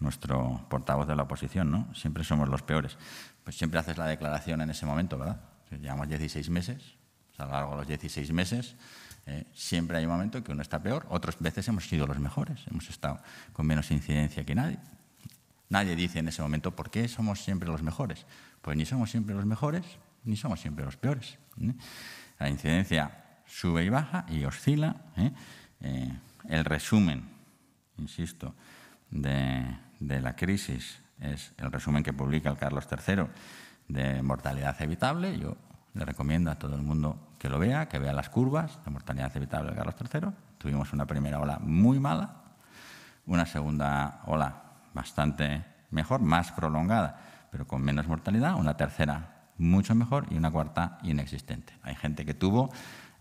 nuestro portavoz de la oposición, ¿no? Siempre somos los peores. Pues siempre haces la declaración en ese momento, ¿verdad? Llevamos 16 meses, pues a lo largo de los 16 meses siempre hay un momento que uno está peor, otras veces hemos sido los mejores, hemos estado con menos incidencia que nadie. Nadie dice en ese momento por qué somos siempre los mejores. Pues ni somos siempre los mejores, ni somos siempre los peores. ¿eh? La incidencia sube y baja y oscila. ¿eh? Eh, el resumen, insisto, de, la crisis es el resumen que publica el Carlos III de mortalidad evitable. Yo le recomiendo a todo el mundo que lo vea, que vea las curvas de mortalidad evitable del Carlos III. Tuvimos una primera ola muy mala, una segunda ola bastante mejor, más prolongada, pero con menos mortalidad, una tercera mucho mejor, y una cuarta inexistente. Hay gente que tuvo,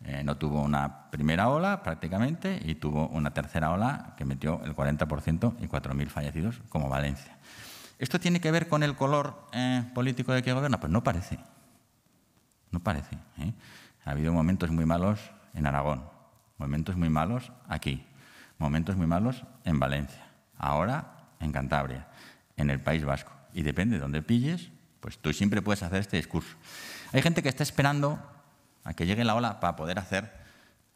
eh, no tuvo una primera ola prácticamente y tuvo una tercera ola que metió el 40% y 4.000 fallecidos como Valencia. ¿Esto tiene que ver con el color eh, político de que gobierna? Pues no parece. No parece. ¿eh? Ha habido momentos muy malos en Aragón, momentos muy malos aquí, momentos muy malos en Valencia, ahora en Cantabria, en el País Vasco. Y depende de dónde pilles, pues tú siempre puedes hacer este discurso. Hay gente que está esperando a que llegue la ola para poder hacer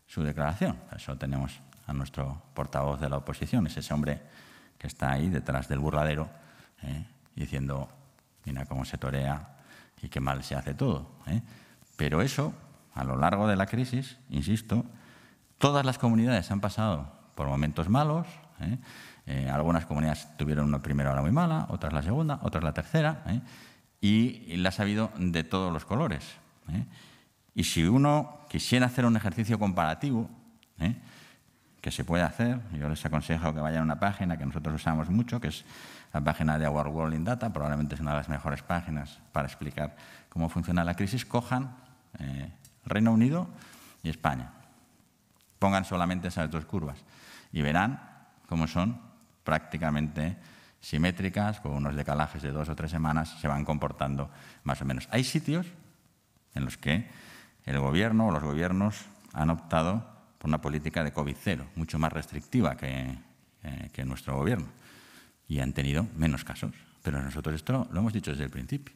su declaración. Eso tenemos a nuestro portavoz de la oposición, es ese hombre que está ahí detrás del burladero ¿eh? diciendo, mira cómo se torea y qué mal se hace todo. ¿eh? Pero eso, a lo largo de la crisis, insisto, todas las comunidades han pasado por momentos malos. ¿eh? algunas comunidades tuvieron una primera ola muy mala, otras la segunda, otras la tercera y la ha sabido de todos los colores. ¿eh? Y si uno quisiera hacer un ejercicio comparativo, ¿eh? que se puede hacer, yo les aconsejo que vayan a una página que nosotros usamos mucho, que es la página de Our World in Data, probablemente es una de las mejores páginas para explicar cómo funciona la crisis, cojan eh, Reino Unido y España. Pongan solamente esas dos curvas y verán cómo son prácticamente simétricas, con unos decalajes de dos o tres semanas, se van comportando más o menos. Hay sitios en los que el gobierno o los gobiernos han optado por una política de COVID cero, mucho más restrictiva que, eh, nuestro gobierno, y han tenido menos casos. Pero nosotros esto lo hemos dicho desde el principio.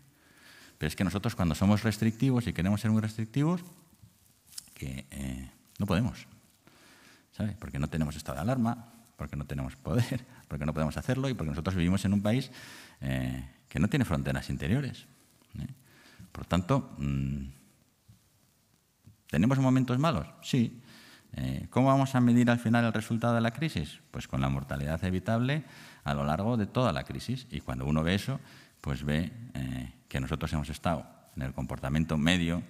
Pero es que nosotros cuando somos restrictivos y queremos ser muy restrictivos, que eh, no podemos, ¿sabes? Porque no tenemos estado de alarma, porque no tenemos poder, porque no podemos hacerlo y porque nosotros vivimos en un país eh, que no tiene fronteras interiores. ¿eh? Por tanto, mm, ¿tenemos momentos malos? Sí. Eh, ¿Cómo vamos a medir al final el resultado de la crisis? Pues con la mortalidad evitable a lo largo de toda la crisis. Y cuando uno ve eso, pues ve que nosotros hemos estado en el comportamiento medio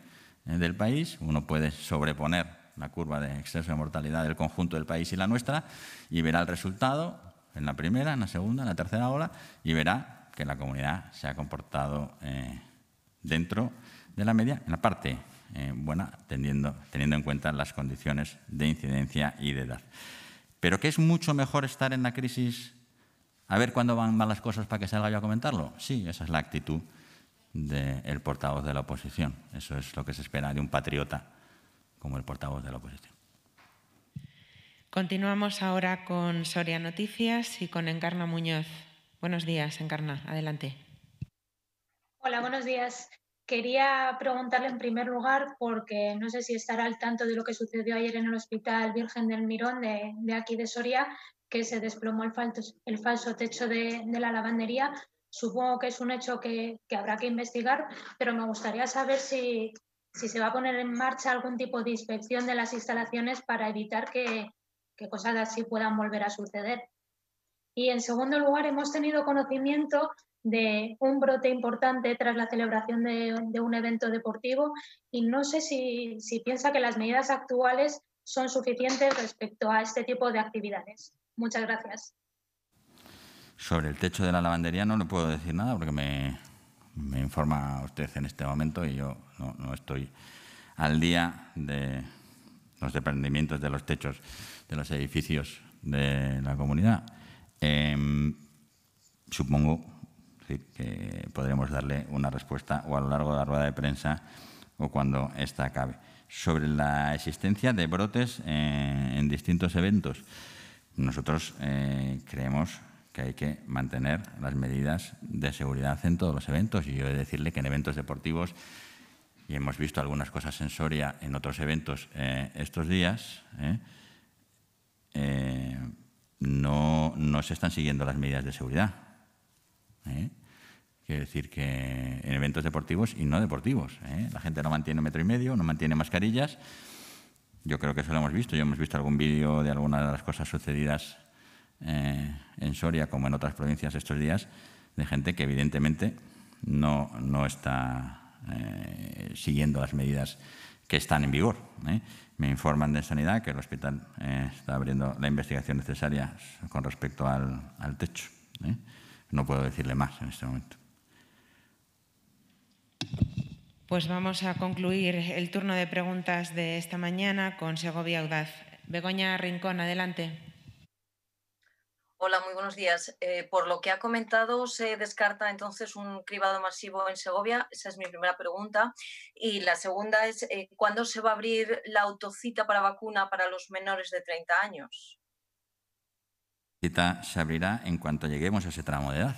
del país. Uno puede sobreponer la curva de exceso de mortalidad del conjunto del país y la nuestra, y verá el resultado en la primera, en la segunda, en la tercera ola, y verá que la comunidad se ha comportado eh, dentro de la media, en la parte eh, buena, teniendo, en cuenta las condiciones de incidencia y de edad. Pero que es mucho mejor estar en la crisis a ver cuándo van malas cosas para que salga yo a comentarlo. Sí, esa es la actitud del portavoz de la oposición. Eso es lo que se espera de un patriota como el portavoz de la oposición. Continuamos ahora con Soria Noticias y con Encarna Muñoz. Buenos días, Encarna. Adelante. Hola, buenos días. Quería preguntarle en primer lugar, porque no sé si estará al tanto de lo que sucedió ayer en el Hospital Virgen del Mirón de, aquí de Soria, que se desplomó el falso, techo de, la lavandería. Supongo que es un hecho que, habrá que investigar, pero me gustaría saber si, si se va a poner en marcha algún tipo de inspección de las instalaciones para evitar que, que cosas así puedan volver a suceder. Y en segundo lugar, hemos tenido conocimiento de un brote importante tras la celebración de, un evento deportivo y no sé si, si, piensa que las medidas actuales son suficientes respecto a este tipo de actividades. Muchas gracias. Sobre el techo de la lavandería no le puedo decir nada porque me, me informa usted en este momento y yo no, estoy al día de los desprendimientos de los techos de los edificios de la comunidad. Em, supongo que podremos darle una respuesta o a lo largo de la rueda de prensa o cuando esta acabe. Sobre la existencia de brotes eh, en distintos eventos, nosotros eh, creemos que hay que mantener las medidas de seguridad en todos los eventos. Y yo he de decirle que en eventos deportivos, y hemos visto algunas cosas en Soria en otros eventos eh, estos días, eh, eh, no, se están siguiendo las medidas de seguridad. Quiero decir que en eventos deportivos y no deportivos. La gente no mantiene metro y medio, no mantiene mascarillas. Yo creo que eso lo hemos visto. Yo hemos visto algún vídeo de alguna de las cosas sucedidas eh, en Soria como en otras provincias estos días de gente que evidentemente no, está eh, siguiendo las medidas que están en vigor. ¿eh? Me informan de Sanidad que el hospital está abriendo la investigación necesaria con respecto al, al techo. No puedo decirle más en este momento. Pues vamos a concluir el turno de preguntas de esta mañana con Segovia Audaz. Begoña Rincón, adelante. Hola, muy buenos días. Eh, por lo que ha comentado, ¿se descarta entonces un cribado masivo en Segovia? Esa es mi primera pregunta. Y la segunda es, eh, ¿cuándo se va a abrir la autocita para vacuna para los menores de 30 años? La Cita se abrirá en cuanto lleguemos a ese tramo de edad,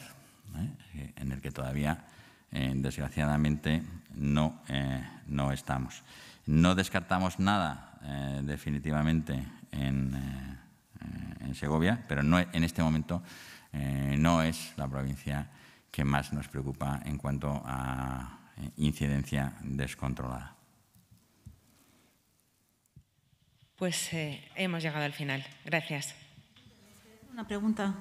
¿eh? en el que todavía, desgraciadamente, no, no estamos. No descartamos nada definitivamente en eh, en Segovia, pero no, en este momento eh, no es la provincia que más nos preocupa en cuanto a eh, incidencia descontrolada. Pues hemos llegado al final. Gracias. Una pregunta.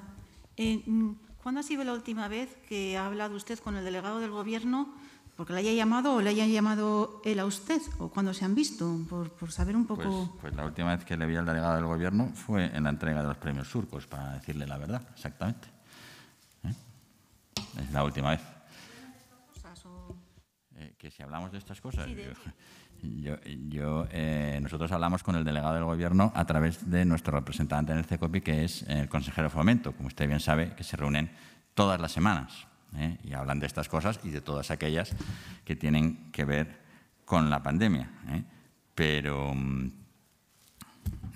¿Cuándo ha sido la última vez que ha hablado usted con el delegado del Gobierno porque le haya llamado o le haya llamado él a usted o cuando se han visto, por, saber un poco. Pues, pues, la última vez que le vi al delegado del gobierno fue en la entrega de los premios surcos, para decirle la verdad, exactamente. ¿Eh? Es la última vez. Eh, que si hablamos de estas cosas, yo, yo eh, nosotros hablamos con el delegado del gobierno a través de nuestro representante en el CECOPI, que es el consejero de fomento, como usted bien sabe, que se reúnen todas las semanas. ¿eh? y hablan de estas cosas y de todas aquellas que tienen que ver con la pandemia. ¿eh? Pero mm,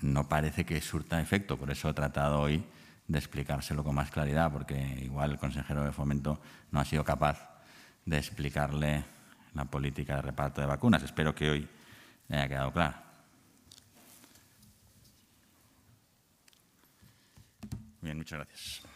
no parece que surta efecto, por eso he tratado hoy de explicárselo con más claridad, porque igual el consejero de fomento no ha sido capaz de explicarle la política de reparto de vacunas. Espero que hoy haya quedado claro. Bien, muchas gracias.